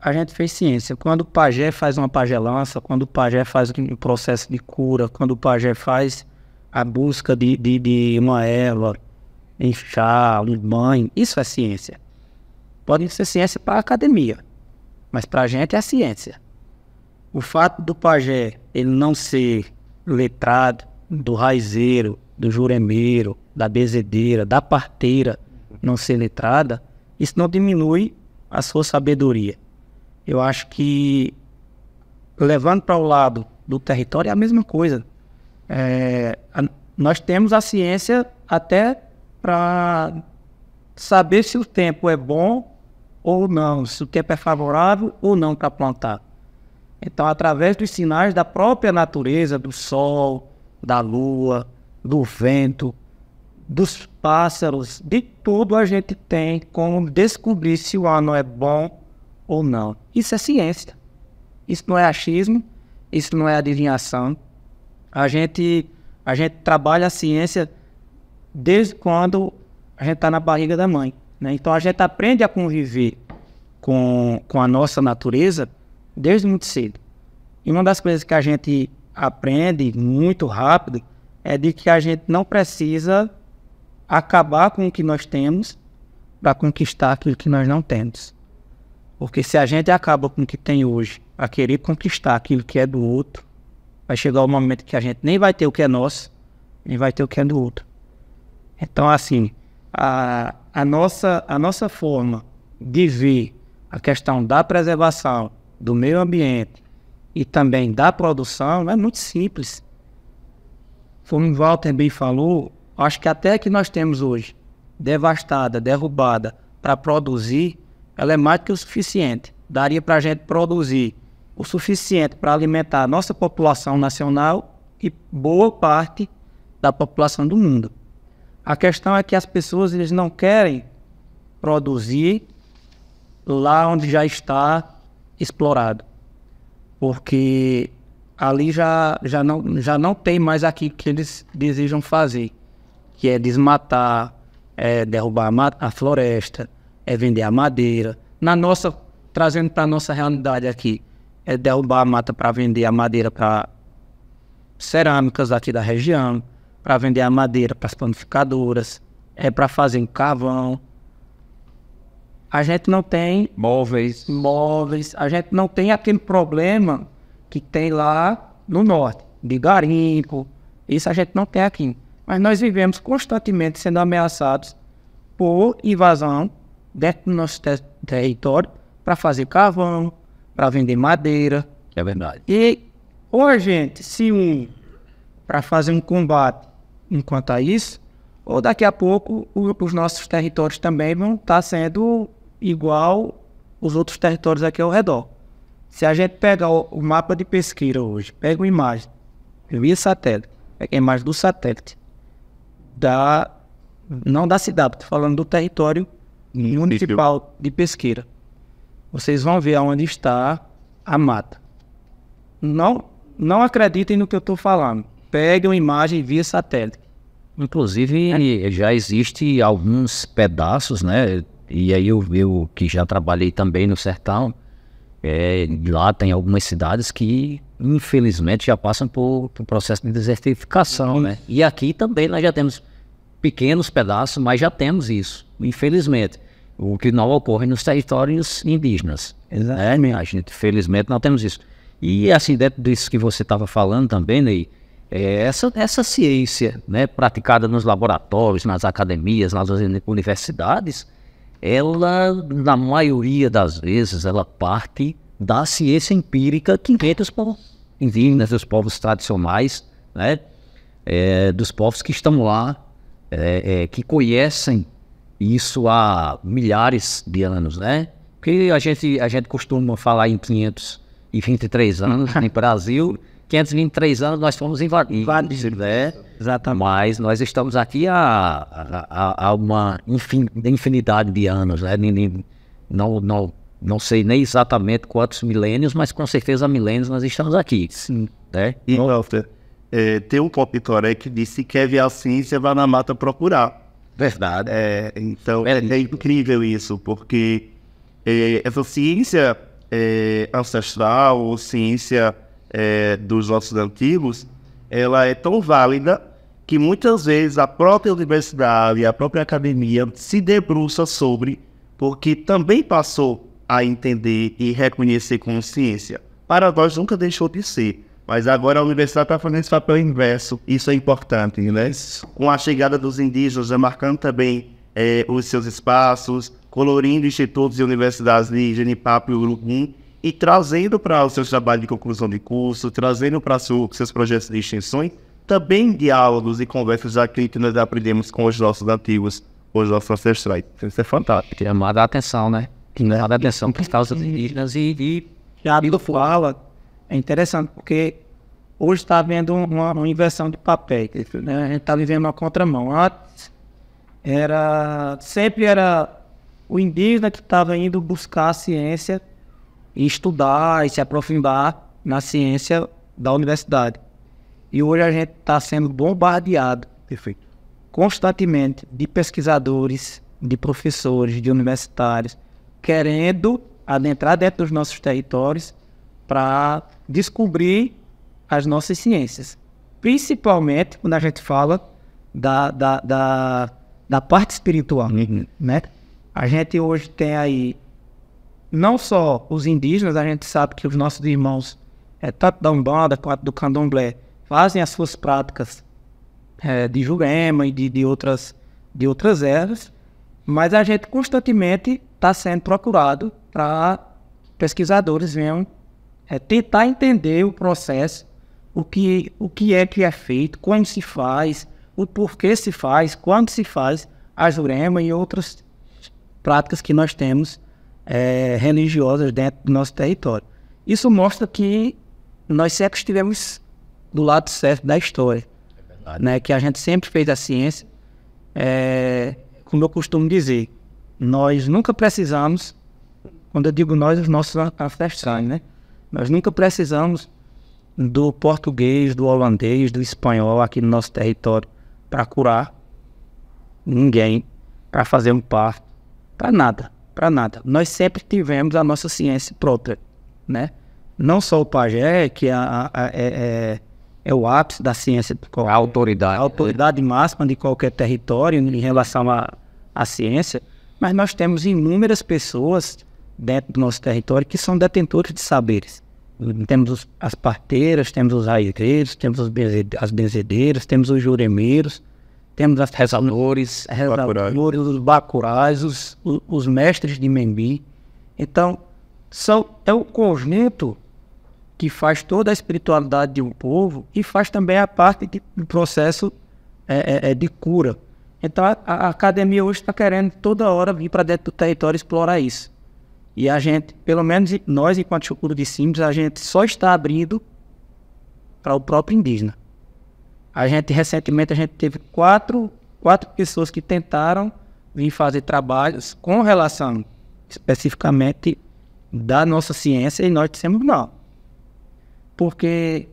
a gente fez ciência. Quando o pajé faz uma pagelança, quando o pajé faz o processo de cura, quando o pajé faz a busca de, de, de uma erva, em chá, um banho, isso é ciência. Pode ser ciência para a academia, mas para a gente é a ciência. O fato do pajé ele não ser letrado, do raizeiro, do juremeiro, da bezedeira, da parteira não ser letrada, isso não diminui a sua sabedoria. Eu acho que levando para o lado do território é a mesma coisa. É, a, nós temos a ciência até para saber se o tempo é bom ou não, se o tempo é favorável ou não para plantar. Então, através dos sinais da própria natureza, do sol, da lua, do vento, dos pássaros, de tudo a gente tem como descobrir se o ano é bom ou não. Isso é ciência. Isso não é achismo, isso não é adivinhação. A gente, a gente trabalha a ciência desde quando a gente está na barriga da mãe. Né? Então a gente aprende a conviver com, com a nossa natureza desde muito cedo. E uma das coisas que a gente aprende muito rápido é de que a gente não precisa acabar com o que nós temos para conquistar aquilo que nós não temos. Porque se a gente acaba com o que tem hoje, a querer conquistar aquilo que é do outro, vai chegar o um momento que a gente nem vai ter o que é nosso, nem vai ter o que é do outro. Então, assim, a, a, nossa, a nossa forma de ver a questão da preservação do meio ambiente e também da produção é muito simples. Como o Walter bem falou, Acho que até que nós temos hoje, devastada, derrubada, para produzir, ela é mais do que o suficiente. Daria para a gente produzir o suficiente para alimentar a nossa população nacional e boa parte da população do mundo. A questão é que as pessoas eles não querem produzir lá onde já está explorado, porque ali já, já, não, já não tem mais aquilo que eles desejam fazer que é desmatar, é derrubar a, a floresta, é vender a madeira. Na nossa, trazendo para a nossa realidade aqui, é derrubar a mata para vender a madeira para cerâmicas aqui da região, para vender a madeira para as panificadoras, é para fazer um carvão. A gente não tem móveis. Móveis. A gente não tem aquele problema que tem lá no norte, de garimpo. Isso a gente não tem aqui. Mas nós vivemos constantemente sendo ameaçados por invasão dentro do nosso ter território para fazer carvão, para vender madeira. É verdade. E ou a gente se une para fazer um combate enquanto a isso, ou daqui a pouco o, os nossos territórios também vão estar tá sendo igual os outros territórios aqui ao redor. Se a gente pegar o, o mapa de pesquisa hoje, pega uma imagem, via satélite, pega a imagem do satélite, da não da cidade, estou falando do território hum, municipal de pesqueira. Vocês vão ver onde está a mata. Não, não acreditem no que eu estou falando. Peguem uma imagem via satélite. Inclusive, é. já existe alguns pedaços, né? E aí eu, eu que já trabalhei também no sertão, é, lá tem algumas cidades que infelizmente, já passam por, por um processo de desertificação, uhum. né? E aqui também nós já temos pequenos pedaços, mas já temos isso, infelizmente. O que não ocorre nos territórios indígenas. Né? Exatamente. Né? A gente, felizmente, não temos isso. E, assim, dentro disso que você estava falando também, Ney, é essa, essa ciência né, praticada nos laboratórios, nas academias, nas universidades, ela, na maioria das vezes, ela parte da ciência empírica que inventa os povos indígenas, os povos tradicionais, né? É, dos povos que estão lá, é, é, que conhecem isso há milhares de anos, né? Porque a gente, a gente costuma falar em 523 anos no Brasil, 523 anos nós fomos invadidos, né? Exatamente. Mas nós estamos aqui há, há, há uma infinidade de anos, né? Não, não não sei nem exatamente quantos milênios, mas com certeza milênios nós estamos aqui. Sim. Né? E, não... Walter, é, tem um Copitoré que disse que quer ver a ciência, vai na mata procurar. Verdade. É, então, é, é, incrível isso, porque é, essa ciência é, ancestral ou ciência é, dos nossos antigos, ela é tão válida que muitas vezes a própria universidade, a própria academia se debruça sobre, porque também passou a entender e reconhecer consciência. Para nós nunca deixou de ser, mas agora a universidade está fazendo esse papel inverso. Isso é importante, né? Com a chegada dos indígenas, marcando também é, os seus espaços, colorindo institutos e universidades de Genipapo e Uruguim e trazendo para os seus trabalhos de conclusão de curso, trazendo para os seus projetos de extensões, também diálogos e conversas aqui que nós aprendemos com os nossos antigos, os nossos ancestrais. Isso é fantástico. Chamar a atenção, né? né? dada atenção para as causas indígenas e, e já do fala é interessante porque hoje está havendo uma, uma, inversão de papel, né? a gente está vivendo uma contramão. Antes era sempre era o indígena que estava indo buscar a ciência e estudar e se aprofundar na ciência da universidade. E hoje a gente está sendo bombardeado Perfeito. constantemente de pesquisadores, de professores, de universitários, querendo adentrar dentro dos nossos territórios para descobrir as nossas ciências. Principalmente quando a gente fala da, da, da, da parte espiritual. Uhum. Né? A gente hoje tem aí não só os indígenas, a gente sabe que os nossos irmãos, é, tanto da Umbanda quanto do Candomblé, fazem as suas práticas é, de Jurema e de, de, outras, de outras eras, mas a gente constantemente está sendo procurado para pesquisadores venham é, tentar entender o processo, o que, o que é que é feito, quando se faz, o porquê se faz, quando se faz a jurema e outras práticas que nós temos é, religiosas dentro do nosso território. Isso mostra que nós sempre estivemos do lado certo da história, é né? que a gente sempre fez a ciência, é, como eu costumo dizer, nós nunca precisamos, quando eu digo nós, os nossos ancestrais, né? Nós nunca precisamos do português, do holandês, do espanhol aqui no nosso território para curar ninguém, para fazer um parto, para nada, para nada. Nós sempre tivemos a nossa ciência própria, né? Não só o pajé, que é, é, é, é o ápice da ciência. A autoridade. A né? autoridade máxima de qualquer território em relação a a ciência, mas nós temos inúmeras pessoas dentro do nosso território que são detentores de saberes. Temos os, as parteiras, temos os raideiros, temos os benzede, as benzedeiras, temos os juremeiros, temos as rezadores, rezadores os bacurais, os, os, os mestres de membi. Então, são, é o conjunto que faz toda a espiritualidade de um povo e faz também a parte do processo é, é, é de cura. Então a, a academia hoje está querendo toda hora vir para dentro do território explorar isso. E a gente, pelo menos nós, enquanto Chucuru de Simples, a gente só está abrindo para o próprio indígena. A gente, recentemente, a gente teve quatro, quatro pessoas que tentaram vir fazer trabalhos com relação especificamente da nossa ciência e nós dissemos não. Porque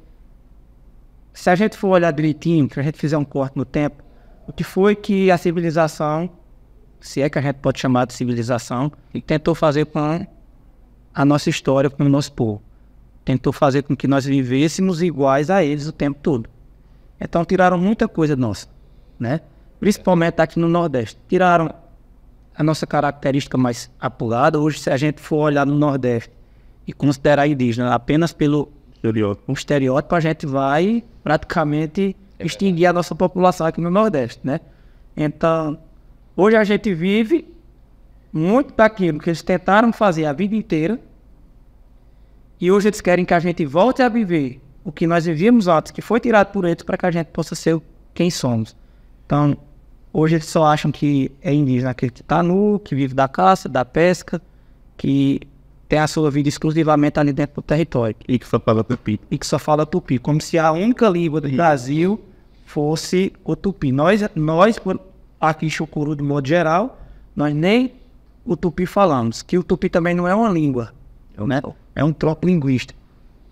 se a gente for olhar direitinho, se a gente fizer um corte no tempo, o que foi que a civilização, se é que a gente pode chamar de civilização, tentou fazer com a nossa história, com o nosso povo? Tentou fazer com que nós vivêssemos iguais a eles o tempo todo. Então tiraram muita coisa nossa, né? Principalmente aqui no Nordeste. Tiraram a nossa característica mais apurada. Hoje, se a gente for olhar no Nordeste e considerar indígena apenas pelo estereótipo, um estereótipo a gente vai praticamente é extinguir a nossa população aqui no Nordeste, né? Então, hoje a gente vive muito daquilo que eles tentaram fazer a vida inteira e hoje eles querem que a gente volte a viver o que nós vivíamos antes, que foi tirado por eles para que a gente possa ser quem somos. Então, hoje eles só acham que é indígena aquele que está nu, que vive da caça, da pesca, que tem a sua vida exclusivamente ali dentro do território. E que só fala tupi. E que só fala tupi. Como se a única língua do Brasil fosse o tupi. Nós, nós aqui em Chucuru, de modo geral, nós nem o tupi falamos, que o tupi também não é uma língua, é um, né? é um tronco linguístico.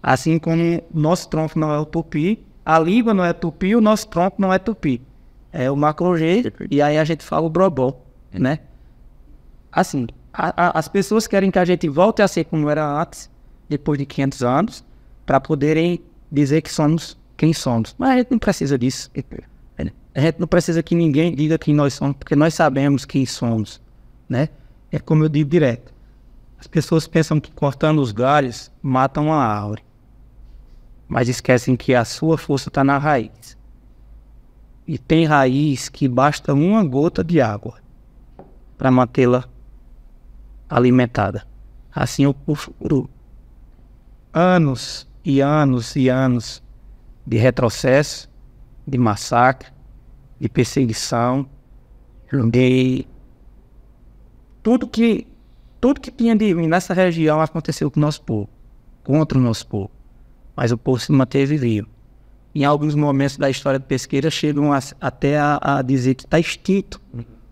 Assim como nosso tronco não é o tupi, a língua não é tupi, o nosso tronco não é tupi. É o macrogê, é e aí a gente fala o brobó, é. né? Assim, a, a, as pessoas querem que a gente volte a ser como era antes, depois de 500 anos, para poderem dizer que somos quem somos. Mas a gente não precisa disso. A gente não precisa que ninguém diga quem nós somos, porque nós sabemos quem somos, né? É como eu digo direto. As pessoas pensam que cortando os galhos matam a árvore, mas esquecem que a sua força está na raiz. E tem raiz que basta uma gota de água para mantê-la alimentada. Assim eu por anos e anos e anos de retrocesso, de massacre, de perseguição, de tudo que tudo que tinha de mim nessa região aconteceu com o nosso povo, contra o nosso povo. Mas o povo se manteve vivo. Em alguns momentos da história de pesqueira chegam a, até a, a, dizer que está extinto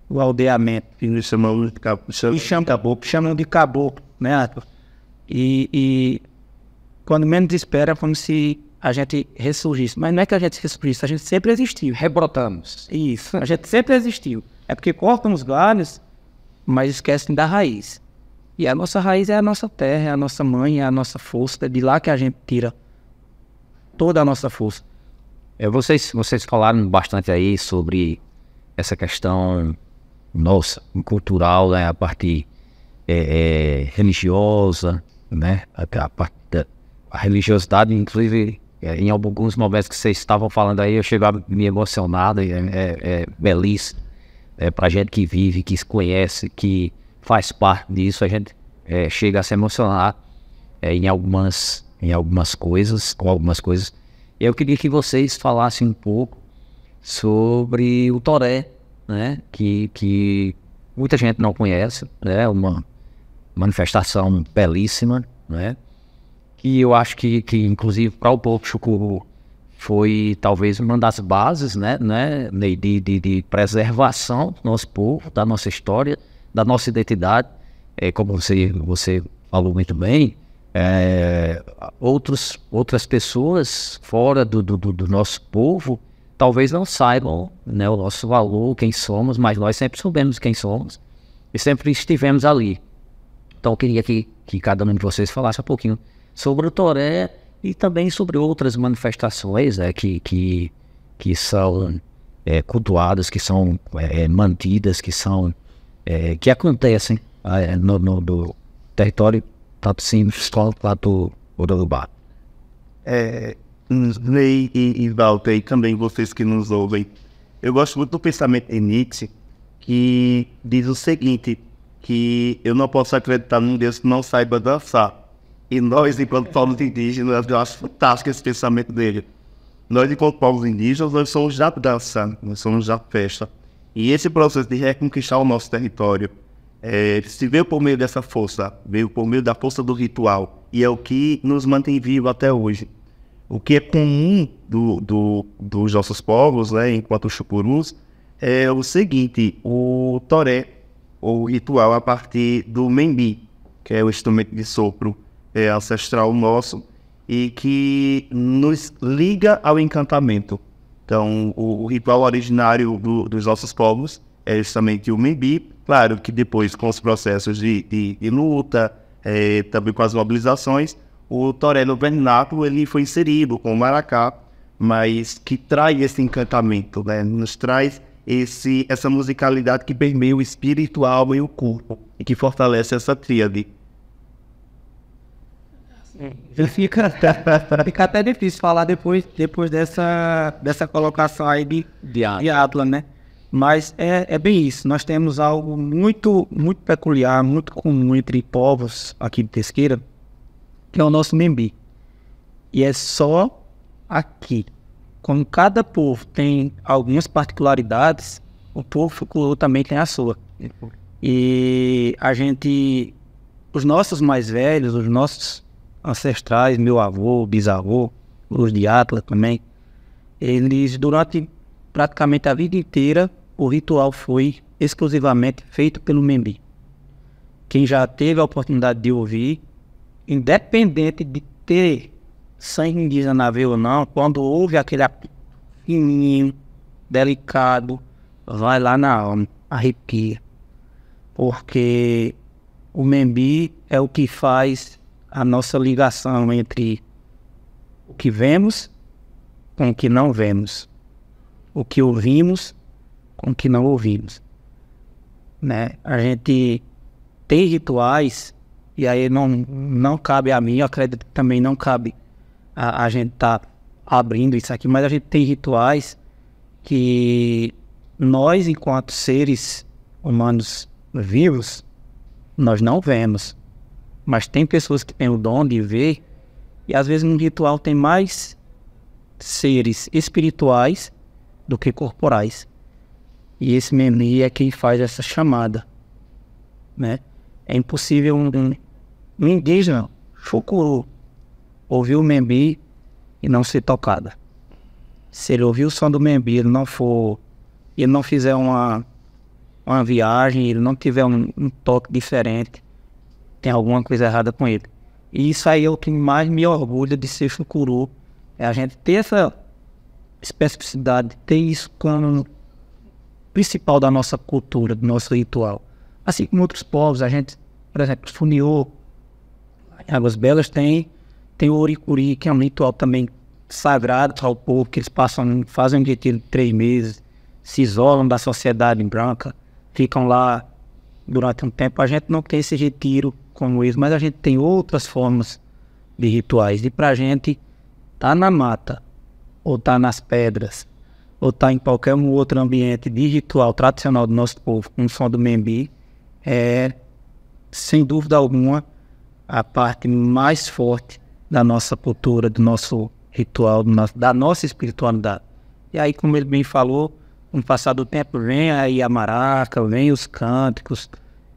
o aldeamento. E nos é é chamam de caboclo. Chamam, caboclo. chamam de caboclo, né, Arthur? E, e quando menos espera, como se a gente ressurgisse. Mas não é que a gente ressurgisse, a gente sempre existiu. Rebrotamos. Isso, a gente sempre existiu. É porque cortam os galhos, mas esquecem da raiz. E a nossa raiz é a nossa terra, é a nossa mãe, é a nossa força. É de lá que a gente tira toda a nossa força. É, vocês, vocês falaram bastante aí sobre essa questão, nossa, cultural, né? A parte é, é, religiosa, né? A, a parte da, a religiosidade, inclusive, é, em alguns momentos que vocês estavam falando aí, eu chegava a me emocionado, né? é, é, é feliz é, para gente que vive, que se conhece, que faz parte disso, a gente é, chega a se emocionar é, em algumas em algumas coisas, com algumas coisas. Eu queria que vocês falassem um pouco sobre o Toré, né, que, que muita gente não conhece, né, uma manifestação belíssima, né, que eu acho que, que inclusive, para o povo chucuru foi talvez uma das bases né, né, de, de, de preservação do nosso povo, da nossa história, da nossa identidade. É, como você, você falou muito bem, é, outros, outras pessoas fora do, do, do, nosso povo talvez não saibam né, o nosso valor, quem somos, mas nós sempre soubemos quem somos e sempre estivemos ali. Então eu queria que, que cada um de vocês falasse um pouquinho sobre o Toré e também sobre outras manifestações né, que, que, que são é, cultuadas, que são é, é mantidas, que são é, que acontecem é, no, no, no, território tanto simples quanto Urubá. É, Ney e, e Walter, também vocês que nos ouvem, eu gosto muito do pensamento de Nietzsche, que diz o seguinte, que eu não posso acreditar num Deus que não saiba dançar. E nós, enquanto povos indígenas, eu acho fantástico esse pensamento dele. Nós, enquanto povos indígenas, nós somos já dançando, nós somos já festa. E esse processo de reconquistar o nosso território é, se veio por meio dessa força, veio por meio da força do ritual. E é o que nos mantém vivo até hoje. O que é comum do, do, dos nossos povos, né, enquanto chupurus, é o seguinte: o toré, ou ritual a partir do membi, que é o instrumento de sopro é, ancestral nosso e que nos liga ao encantamento. Então, o, o ritual originário do, dos nossos povos é justamente o Membi. Claro que depois, com os processos de, de, de luta, é, também com as mobilizações, o torelo vernáculo ele foi inserido com o maracá, mas que traz esse encantamento, né? nos traz esse, essa musicalidade que permeia o espírito, a alma e o corpo, e que fortalece essa tríade é. Fica, fica até difícil falar depois, depois dessa, dessa colocação aí de, de, de Atlas, né? Mas é, é bem isso. Nós temos algo muito, muito peculiar, muito comum entre povos aqui de Tesqueira, que é o nosso membi. E é só aqui. Como cada povo tem algumas particularidades, o povo também tem a sua. É. E a gente, os nossos mais velhos, os nossos ancestrais, meu avô, bisavô, os de Atlas também, eles durante praticamente a vida inteira o ritual foi exclusivamente feito pelo Membi. Quem já teve a oportunidade de ouvir, independente de ter sangue indígena na veia ou não, quando ouve aquele fininho, delicado, vai lá na alma, arrepia. Porque o Membi é o que faz a nossa ligação entre o que vemos com o que não vemos, o que ouvimos com o que não ouvimos. Né? A gente tem rituais, e aí não, não cabe a mim, eu acredito que também não cabe a, a gente estar tá abrindo isso aqui, mas a gente tem rituais que nós, enquanto seres humanos vivos, nós não vemos. Mas tem pessoas que têm o dom de ver, e às vezes no ritual tem mais seres espirituais do que corporais. E esse Meni é quem faz essa chamada. Né? É impossível um, um, um indígena, Chukuru, ouvir o Membi e não ser tocada. Se ele ouvir o som do Membi, ele não for, ele não fizer uma, uma viagem, ele não tiver um, um toque diferente, tem alguma coisa errada com ele. E isso aí é o que mais me orgulha de ser chucuru, é a gente ter essa especificidade, ter isso como principal da nossa cultura, do nosso ritual. Assim como outros povos, a gente, por exemplo, funiô, em Águas Belas tem, tem o oricuri, que é um ritual também sagrado para o povo, que eles passam, fazem um retiro de três meses, se isolam da sociedade branca, ficam lá durante um tempo. A gente não tem esse retiro como isso, mas a gente tem outras formas de rituais. E para a gente, tá na mata, ou tá nas pedras, ou tá em qualquer outro ambiente de ritual tradicional do nosso povo, como som do Membi, é, sem dúvida alguma, a parte mais forte da nossa cultura, do nosso ritual, do nosso, da nossa espiritualidade. E aí, como ele bem falou, com o passar do tempo vem aí a maraca, vem os cânticos,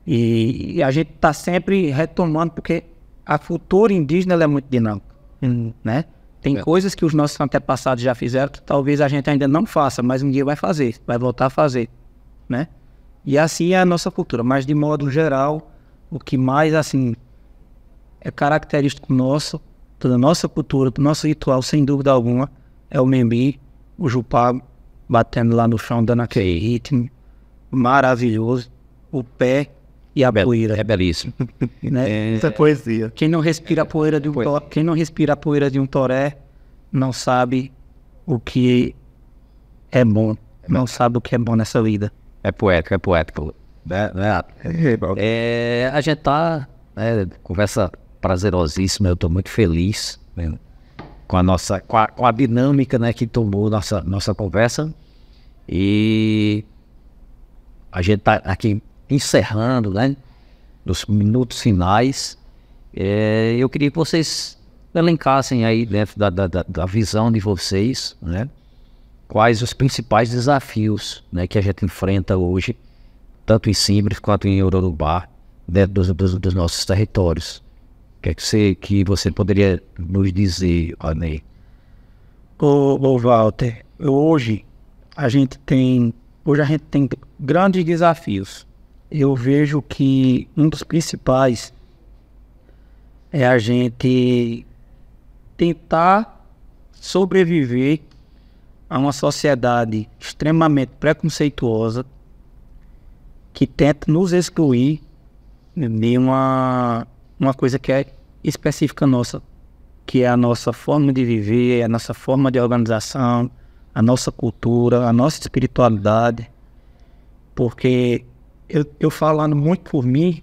e, e a gente está sempre retomando, porque a cultura indígena é muito dinâmica, uhum. né? Tem é. coisas que os nossos antepassados já fizeram que talvez a gente ainda não faça, mas um dia vai fazer, vai voltar a fazer, né? E assim é a nossa cultura, mas de modo geral, o que mais assim é característico nosso, da nossa cultura, do nosso ritual, sem dúvida alguma, é o membi, o jupá batendo lá no chão, dando aquele ritmo maravilhoso, o pé e a Bel poeira. É belíssimo. Né? É. Isso é poesia. Quem não respira a poeira de um toré, quem não respira a poeira de um toré não sabe o que é bom, não sabe o que é bom nessa vida. É poético, é poético. Né, né? É, é, a gente tá, né, conversa prazerosíssima, eu estou muito feliz né, com a nossa, com a, com a, dinâmica, né, que tomou nossa nossa conversa e a gente tá aqui encerrando, né? Nos minutos finais, é, eu queria que vocês elencassem aí né, dentro da, da, da visão de vocês, né? Quais os principais desafios né, que a gente enfrenta hoje, tanto em Simbres quanto em Urubá, dentro né, dos, dos, dos, nossos territórios. O que, é que, você, que você poderia nos dizer, Anei? Ô, ô Walter, hoje a gente tem hoje a gente tem grandes desafios eu vejo que um dos principais é a gente tentar sobreviver a uma sociedade extremamente preconceituosa que tenta nos excluir de uma, uma coisa que é específica nossa, que é a nossa forma de viver, é a nossa forma de organização, a nossa cultura, a nossa espiritualidade, porque eu, eu falando muito por mim,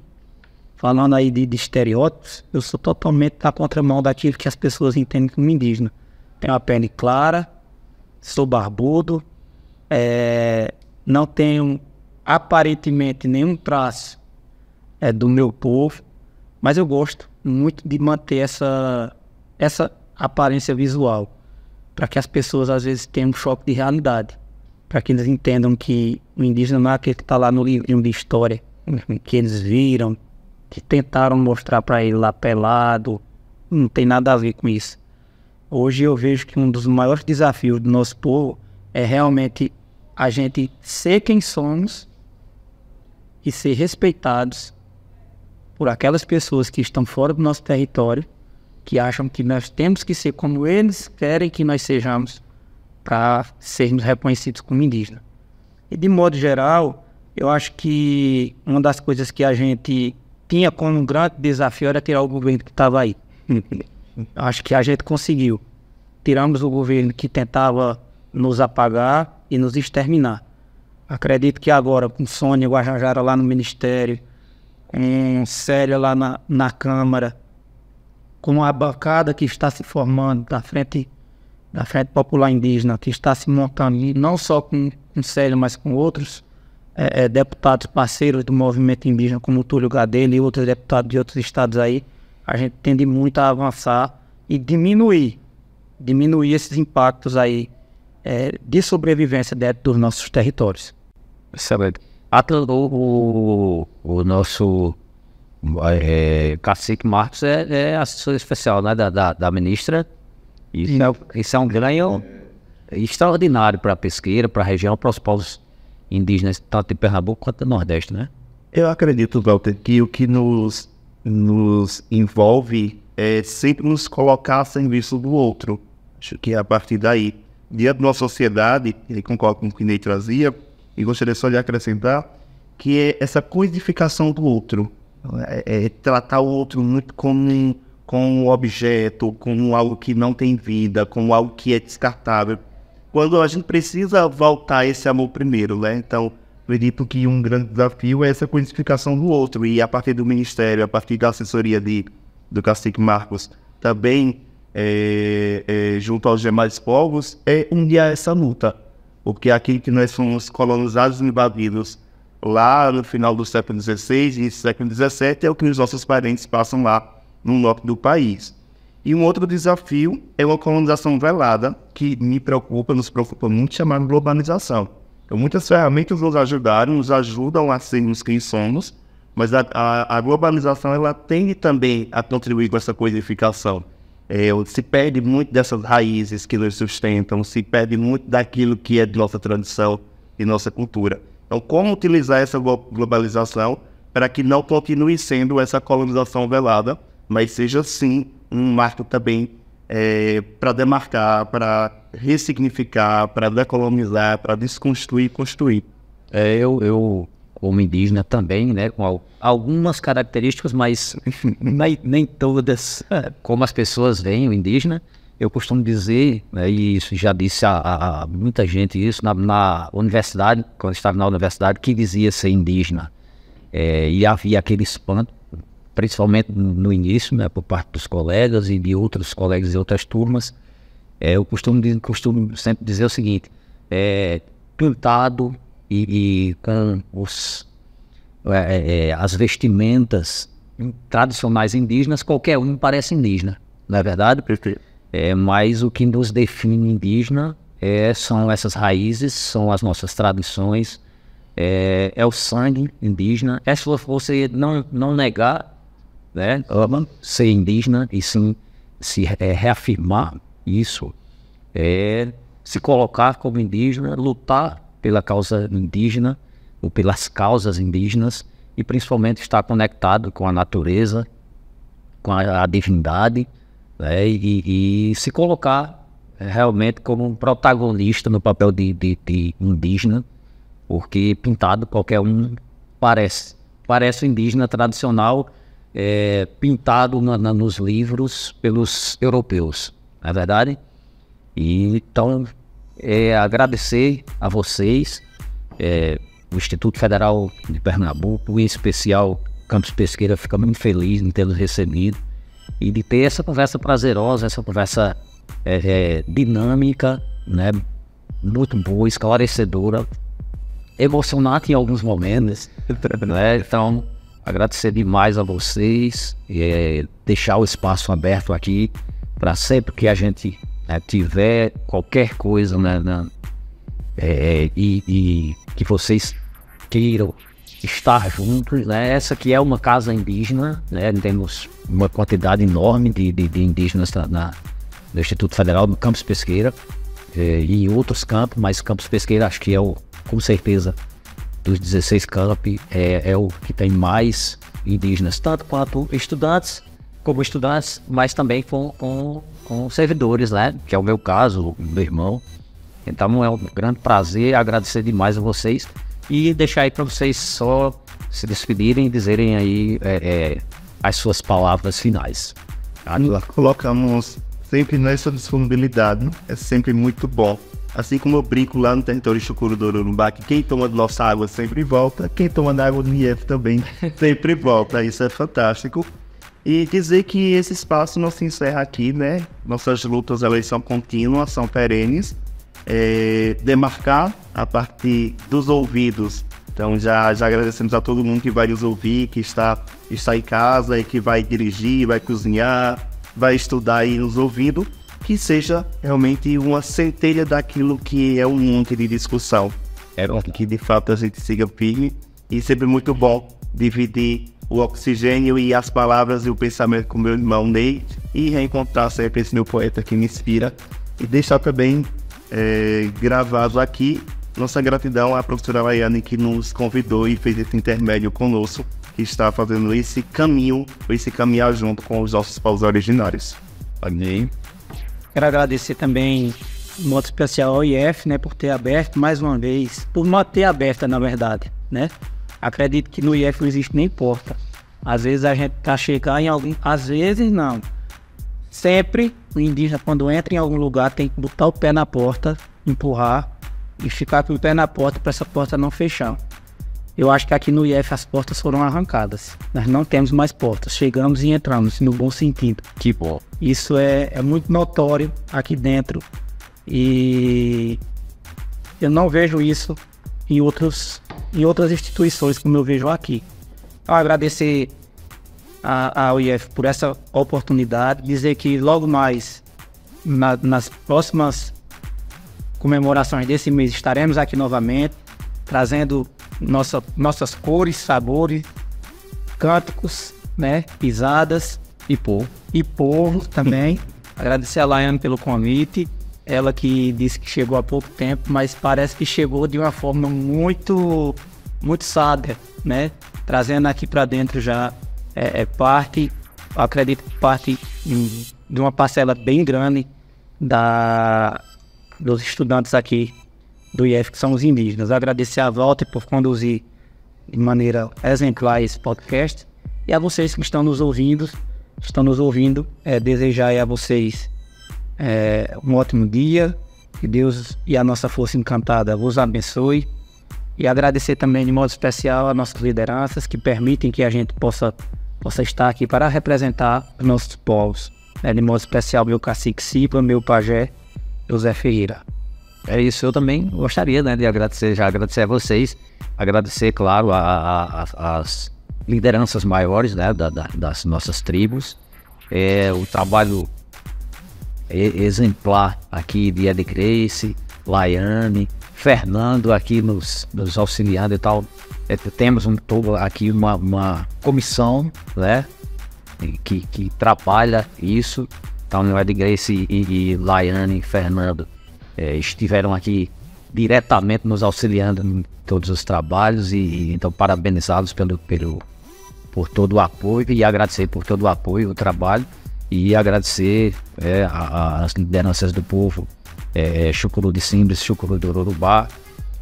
falando aí de, de estereótipos, eu sou totalmente na contramão daquilo que as pessoas entendem como indígena. Tenho a pele clara, sou barbudo, é, não tenho aparentemente nenhum traço é, do meu povo, mas eu gosto muito de manter essa, essa aparência visual, para que as pessoas às vezes tenham um choque de realidade para que eles entendam que o indígena não é aquele que está lá no livro de história, que eles viram, que tentaram mostrar para ele lá pelado, não tem nada a ver com isso. Hoje eu vejo que um dos maiores desafios do nosso povo é realmente a gente ser quem somos e ser respeitados por aquelas pessoas que estão fora do nosso território, que acham que nós temos que ser como eles querem que nós sejamos para sermos reconhecidos como indígena. E de modo geral, eu acho que uma das coisas que a gente tinha como um grande desafio era tirar o governo que estava aí. acho que a gente conseguiu. Tiramos o governo que tentava nos apagar e nos exterminar. Acredito que agora, com Sônia Guajajara lá no Ministério, com Célia lá na, na Câmara, com a bancada que está se formando da Frente da Frente Popular Indígena, que está se montando, não só com, o Célio, mas com outros é, é, deputados parceiros do movimento indígena, como o Túlio Gadelha e outros deputados de outros estados aí, a gente tende muito a avançar e diminuir, diminuir esses impactos aí é, de sobrevivência dentro dos nossos territórios. Excelente. O, o, o nosso é, cacique Marcos é, é assessor especial né, da, da, da ministra isso, é, isso é um ganho extraordinário para a pesqueira, para a região, para os povos indígenas, tanto de Pernambuco quanto do Nordeste, né? Eu acredito, Walter, que o que nos, nos envolve é sempre nos colocar a serviço do outro. Acho que é a partir daí, diante da nossa sociedade, ele concorda com o que Ney trazia, e gostaria só de acrescentar, que é essa coisificação do outro. É, é tratar o outro muito como com um objeto, com algo que não tem vida, com algo que é descartável. Quando a gente precisa voltar esse amor primeiro, né? Então, acredito que um grande desafio é essa quantificação do outro. E a partir do Ministério, a partir da assessoria de, do Cacique Marcos, também é, é, junto aos demais povos, é um dia essa luta. Porque aquilo que nós fomos colonizados e invadidos lá no final do século XVI e século XVII é o que os nossos parentes passam lá no norte do país. E um outro desafio é uma colonização velada, que me preocupa, nos preocupa muito, chamada globalização. Então, muitas ferramentas nos ajudaram, nos ajudam a sermos quem somos, mas a, a, a globalização ela tende também a contribuir com essa codificação. É, se perde muito dessas raízes que nos sustentam, se perde muito daquilo que é de nossa tradição e nossa cultura. Então, como utilizar essa globalização para que não continue sendo essa colonização velada mas seja sim um marco também é, para demarcar, para ressignificar, para decolonizar, para desconstruir e construir. É, eu, eu, como indígena também, né, com algumas características, mas nem, nem todas é, como as pessoas veem o indígena. Eu costumo dizer, né, e isso já disse a, a, a muita gente isso na, na universidade, quando estava na universidade, que dizia ser indígena. É, e havia aquele espanto principalmente no início, né, por parte dos colegas e de outros colegas de outras turmas, é, eu costumo, costumo, sempre dizer o seguinte: é, pintado e, e com os, é, é, é, as vestimentas tradicionais indígenas, qualquer um parece indígena, não é verdade? É, mas o que nos define indígena é, são essas raízes, são as nossas tradições, é, é o sangue indígena. É se você não, não negar né? Ama ser indígena e sim se é, reafirmar isso, é se colocar como indígena, lutar pela causa indígena ou pelas causas indígenas e principalmente estar conectado com a natureza, com a, a divindade né? e, e, se colocar é, realmente como um protagonista no papel de, de, de indígena, porque pintado qualquer um parece parece indígena tradicional é, pintado na, na, nos livros pelos europeus, não é verdade? E, então, é, agradecer a vocês, é, o Instituto Federal de Pernambuco, em especial Campos Pesqueira, fica muito feliz em tê-los recebido e de ter essa conversa prazerosa, essa conversa é, é dinâmica, né? muito boa, esclarecedora, emocionante em alguns momentos. né? Então, agradecer demais a vocês e é, deixar o espaço aberto aqui para sempre que a gente né, tiver qualquer coisa né, é, e, e, que vocês queiram estar juntos. Né? Essa aqui é uma casa indígena, né? temos uma quantidade enorme de, de, de indígenas na, na, no Instituto Federal, no Campos Pesqueira é, e em outros campos, mas Campos Pesqueira acho que é o, com certeza dos 16 campi, é, é o que tem mais indígenas, tanto quanto estudantes, como estudantes, mas também com, com, com servidores, né? Que é o meu caso, meu irmão. Então é um grande prazer agradecer demais a vocês e deixar aí para vocês só se despedirem e dizerem aí é, é, as suas palavras finais. Nós colocamos sempre nessa disponibilidade, né? é sempre muito bom Assim como eu brinco lá no território Urubá, que quem toma nossa água sempre volta, quem toma da água do IEF também sempre volta. Isso é fantástico. E dizer que esse espaço não se encerra aqui, né? Nossas lutas elas são contínuas, são perenes. É, demarcar a partir dos ouvidos. Então já, já agradecemos a todo mundo que vai nos ouvir, que está, está em casa e que vai dirigir, vai cozinhar, vai estudar e nos ouvindo que seja realmente uma centelha daquilo que é um monte de discussão. É bom que de fato a gente siga firme e sempre é muito bom dividir o oxigênio e as palavras e o pensamento com meu irmão Ney e reencontrar sempre esse meu poeta que me inspira e deixar também é, gravado aqui nossa gratidão à professora Laiane que nos convidou e fez esse intermédio conosco que está fazendo esse caminho, esse caminhar junto com os nossos paus originários. Amém. Quero agradecer também Moto especial ao IF, né, por ter aberto mais uma vez, por manter aberta, na verdade, né? Acredito que no IF não existe nem porta. Às vezes a gente tá chegando em algum, às vezes não. Sempre o indígena quando entra em algum lugar tem que botar o pé na porta, empurrar e ficar com o pé na porta para essa porta não fechar. Eu acho que aqui no IF as portas foram arrancadas. Nós não temos mais portas. Chegamos e entramos, no bom sentido. Que bom. Isso é, é muito notório aqui dentro. E eu não vejo isso em, outros, em outras instituições como eu vejo aqui. Eu agradecer ao IF por essa oportunidade, dizer que logo mais, na, nas próximas comemorações desse mês, estaremos aqui novamente, trazendo nossa, nossas cores, sabores, cânticos, né? Pisadas. E por E povo também. Agradecer a Laiane pelo convite. Ela que disse que chegou há pouco tempo, mas parece que chegou de uma forma muito, muito sábia, né? Trazendo aqui para dentro já é, é parte, acredito que parte de uma parcela bem grande da, dos estudantes aqui do IEF, que são os indígenas. Agradecer a Walter por conduzir de maneira exemplar esse podcast. E a vocês que estão nos ouvindo, estão nos ouvindo, é, desejar a vocês é, um ótimo dia. Que Deus e a nossa força encantada vos abençoe. E agradecer também de modo especial a nossas lideranças que permitem que a gente possa, possa estar aqui para representar os nossos povos. É, de modo especial, meu cacique Sipa, meu pajé, José Ferreira é isso. Eu também gostaria né, de agradecer, já agradecer a vocês, agradecer, claro, a, a, a, as lideranças maiores né, da, da, das nossas tribos. É, o trabalho exemplar aqui de Ed Grace, Laiane, Fernando aqui nos, nos auxiliando e tal. É, temos um, todo aqui uma, uma comissão né, que, que trabalha isso. Então, Ed Grace e, e Laiane, Fernando é, estiveram aqui diretamente nos auxiliando em todos os trabalhos e então parabenizá-los pelo, pelo por todo o apoio e agradecer por todo o apoio, o trabalho e agradecer é, a, a, as lideranças do povo, é, Chucuru de Simbres, Chucuru do Urubá,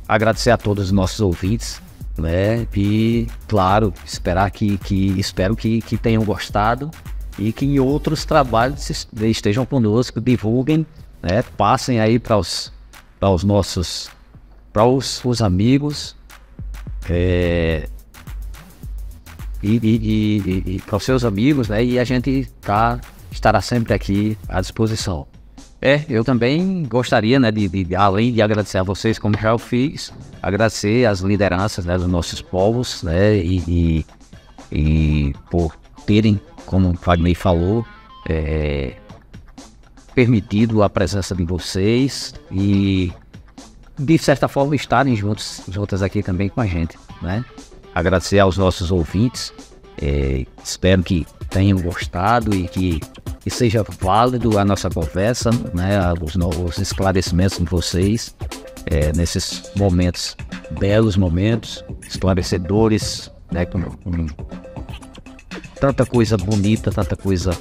agradecer a todos os nossos ouvintes, né? E claro, esperar que, que espero que, que tenham gostado e que outros trabalhos estejam conosco, divulguem né? Passem aí para os, os nossos, para os, os amigos é, e, e, e, e para os seus amigos, né? E a gente tá, estará sempre aqui à disposição. É, eu também gostaria, né, de, de, além de agradecer a vocês, como já eu fiz, agradecer as lideranças né, dos nossos povos, né, e, e, e por terem, como o Fagner falou, é, permitido a presença de vocês e, de certa forma, estarem juntos, juntas aqui também com a gente. Né? Agradecer aos nossos ouvintes. É, espero que tenham gostado e que, que seja válido a nossa conversa, né, os, os esclarecimentos de vocês é, nesses momentos, belos momentos, esclarecedores, né, com, com tanta coisa bonita, tanta coisa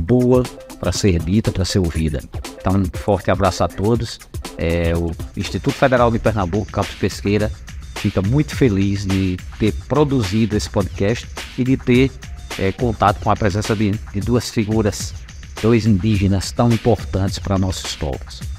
boa para ser dita, para ser ouvida. Então, um forte abraço a todos. É, o Instituto Federal de Pernambuco, Campos Pesqueira, fica muito feliz de ter produzido esse podcast e de ter é, contato com a presença de, de duas figuras, dois indígenas tão importantes para nossos povos.